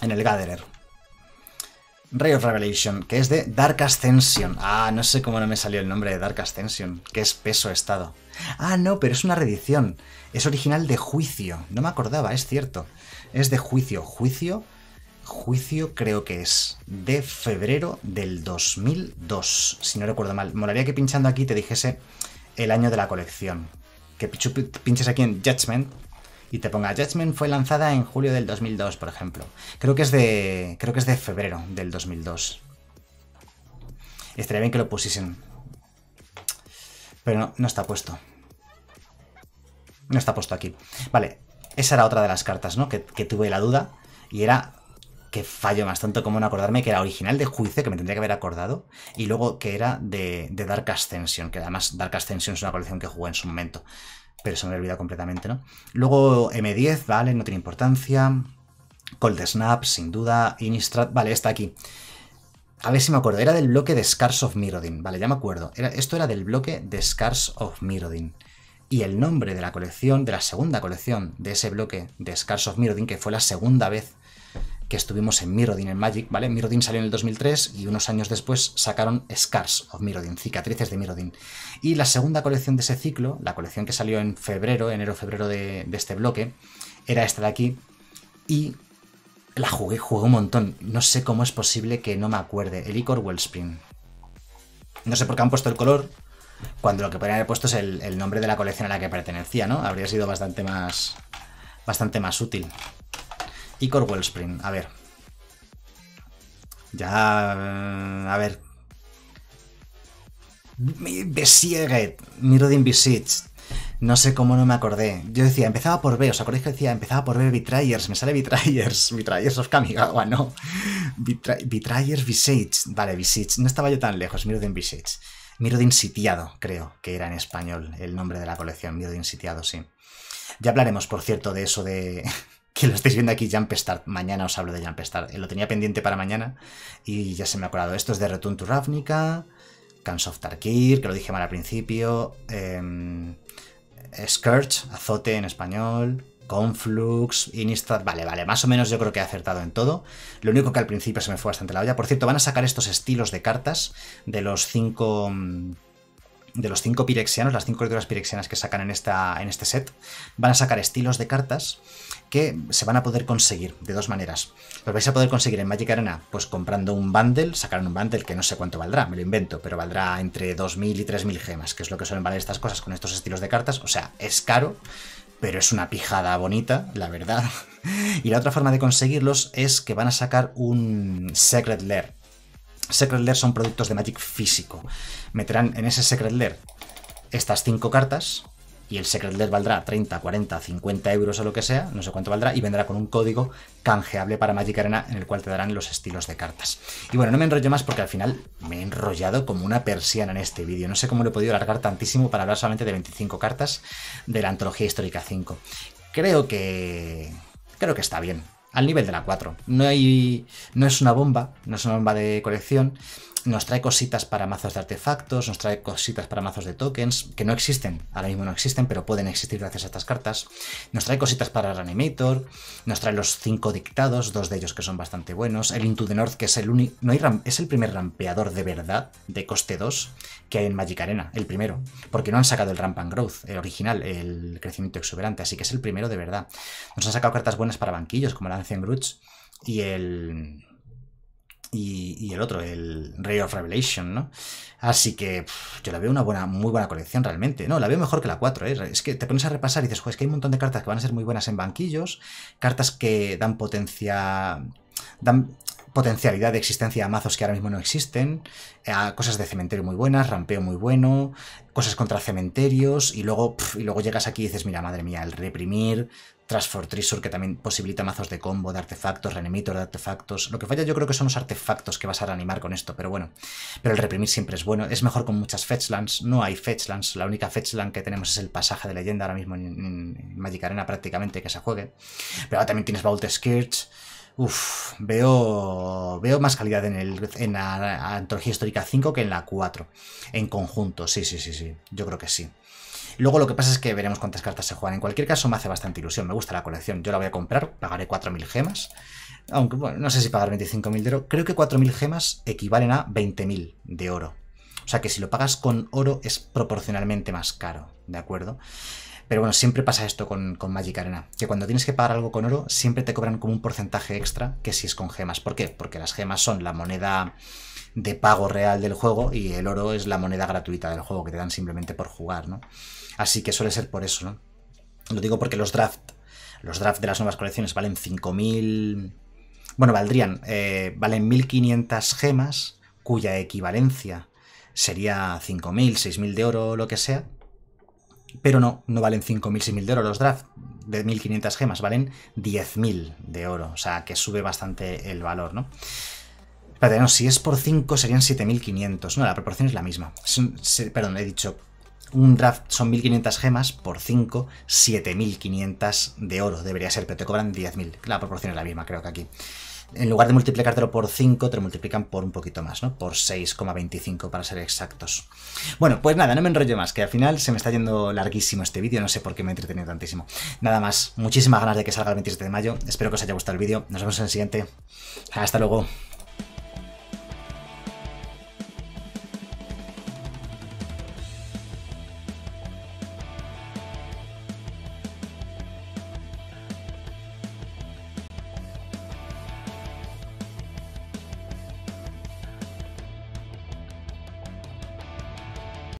En el Gatherer. Ray of Revelation, que es de Dark Ascension. Ah, no sé cómo no me salió el nombre de Dark Ascension, que es peso estado. Ah, no, pero es una reedición. Es original de juicio. No me acordaba, es cierto. Es de juicio. Juicio, juicio creo que es de febrero del 2002, si no recuerdo mal. Molaría que pinchando aquí te dijese el año de la colección. Que pinches aquí en Judgment y te ponga Judgment fue lanzada en julio del 2002, por ejemplo. Creo que es de creo que es de febrero del 2002. Estaría bien que lo pusiesen. Pero no, está puesto. No está puesto aquí. Vale, esa era otra de las cartas, ¿no? Que, tuve la duda. Y era que fallo más tanto como no acordarme que era original de Juicio, que me tendría que haber acordado, y luego que era de, de Dark Ascension, que además Dark Ascension es una colección que jugué en su momento pero se me olvidado completamente, ¿no? Luego M10, vale, no tiene importancia. Cold Snap, sin duda. Innistrad, vale, está aquí. A ver si me acuerdo, era del bloque de Scars of Mirrodin, vale, ya me acuerdo. esto era del bloque de Scars of Mirrodin. Y el nombre de la colección, de la segunda colección de ese bloque de Scars of Mirrodin, que fue la segunda vez que estuvimos en Mirrodin en Magic, ¿vale? Mirrodin salió en el 2003 y unos años después sacaron Scars of Mirrodin, cicatrices de Mirrodin. Y la segunda colección de ese ciclo, la colección que salió en febrero, enero-febrero de, este bloque, era esta de aquí. Y la jugué, jugué un montón. No sé cómo es posible que no me acuerde. El Icor Wellspring. No sé por qué han puesto el color, cuando lo que podrían haber puesto es el, el, nombre de la colección a la que pertenecía, ¿no? Habría sido bastante más, bastante más útil. Icor Wellspring, a ver. Ya... A ver, Besieged, Mirodin Besieged. No sé cómo no me acordé. Yo decía, empezaba por B, ¿os acordáis que decía, empezaba por B Betrayers? Me sale Betrayers, Betrayers of Kamigawa, no. Vitrayers Visage, vale, Visage. No estaba yo tan lejos, Mirodin Visage. Mirodin Sitiado, creo que era en español el nombre de la colección, Mirodin Sitiado, sí. Ya hablaremos, por cierto, de eso de... que lo estáis viendo aquí, Jumpstart. Mañana os hablo de Jumpstart. Eh, lo tenía pendiente para mañana y ya se me ha acordado. Esto es de Return to Ravnica... Cans of que lo dije mal al principio, Skirt, em, Scourge, Azote en español, Conflux, Inistrad, vale, vale, más o menos yo creo que he acertado en todo. Lo único que al principio se me fue bastante la olla. Por cierto, van a sacar estos estilos de cartas de los cinco em, de los cinco pirexianos, las cinco criaturas pirexianas que sacan en, esta, en este set, van a sacar estilos de cartas que se van a poder conseguir de dos maneras. Los vais a poder conseguir en Magic Arena, pues comprando un bundle, sacarán un bundle que no sé cuánto valdrá, me lo invento, pero valdrá entre 2.000 y 3.000 gemas, que es lo que suelen valer estas cosas con estos estilos de cartas, o sea, es caro, pero es una pijada bonita, la verdad. Y la otra forma de conseguirlos es que van a sacar un Secret Lair, Secret Lair son productos de Magic físico. Meterán en ese Secret Lair estas 5 cartas y el Secret Lair valdrá 30, 40, 50 euros o lo que sea, no sé cuánto valdrá, y vendrá con un código canjeable para Magic Arena en el cual te darán los estilos de cartas. Y bueno, no me enrollo más porque al final me he enrollado como una persiana en este vídeo. No sé cómo lo he podido alargar tantísimo para hablar solamente de 25 cartas de la Antología Histórica 5. Creo que... Creo que está bien al nivel de la 4. No, hay, no es una bomba, no es una bomba de colección. Nos trae cositas para mazos de artefactos, nos trae cositas para mazos de tokens, que no existen, ahora mismo no existen, pero pueden existir gracias a estas cartas. Nos trae cositas para el animator, nos trae los 5 dictados, dos de ellos que son bastante buenos. El Into the North, que es el, único no hay es el primer rampeador de verdad de coste 2, que hay en Magic Arena, el primero, porque no han sacado el Rampant Growth, el original, el crecimiento exuberante, así que es el primero de verdad. Nos han sacado cartas buenas para banquillos, como la Ancient Roots. y el... Y, el otro, el Ray of Revelation, ¿no? Así que yo la veo una buena, muy buena colección realmente. No, la veo mejor que la 4, ¿eh? Es que te pones a repasar y dices, pues es que hay un montón de cartas que van a ser muy buenas en banquillos, cartas que dan potencia... Dan, potencialidad de existencia de mazos que ahora mismo no existen, eh, cosas de cementerio muy buenas, rampeo muy bueno, cosas contra cementerios, y luego, y luego llegas aquí y dices, mira, madre mía, el reprimir, transform que también posibilita mazos de combo, de artefactos, renemito de artefactos. Lo que falla yo creo que son los artefactos que vas a reanimar con esto, pero bueno. Pero el reprimir siempre es bueno. Es mejor con muchas fetchlands. No hay fetchlands. La única fetchland que tenemos es el pasaje de leyenda ahora mismo en, Magic Arena prácticamente que se juegue. Pero ahora también tienes Vault skirts Uf, veo, veo más calidad en, el, en la Antología Histórica 5 que en la 4. En conjunto, sí, sí, sí, sí. Yo creo que sí. Luego lo que pasa es que veremos cuántas cartas se juegan. En cualquier caso, me hace bastante ilusión. Me gusta la colección. Yo la voy a comprar. Pagaré 4.000 gemas. Aunque, bueno, no sé si pagar 25.000 de oro. Creo que 4.000 gemas equivalen a 20.000 de oro. O sea que si lo pagas con oro es proporcionalmente más caro, ¿de acuerdo? Pero bueno, siempre pasa esto con, Magic Arena, que cuando tienes que pagar algo con oro, siempre te cobran como un porcentaje extra que si es con gemas. ¿Por qué? Porque las gemas son la moneda de pago real del juego y el oro es la moneda gratuita del juego que te dan simplemente por jugar, ¿no? Así que suele ser por eso, ¿no? Lo digo porque los draft, los draft de las nuevas colecciones valen 5.000... Bueno, valdrían, eh, valen 1.500 gemas, cuya equivalencia sería 5.000, 6.000 de oro o lo que sea, pero no, no valen 5.000 6.000 de oro los draft. De 1.500 gemas valen 10.000 de oro. O sea, que sube bastante el valor, ¿no? Espérate, no, si es por 5 serían 7.500. No, la proporción es la misma. perdón, he dicho un draft son 1500 gemas por 5, 7500 de oro debería ser, pero te cobran 10.000. La proporción es la misma, creo que aquí en lugar de multiplicártelo por 5, te lo multiplican por un poquito más, ¿no? Por 6,25 para ser exactos. Bueno, pues nada, no me enrollo más, que al final se me está yendo larguísimo este vídeo, no sé por qué me he entretenido tantísimo. Nada más, muchísimas ganas de que salga el 27 de mayo, espero que os haya gustado el vídeo, nos vemos en el siguiente. Hasta luego.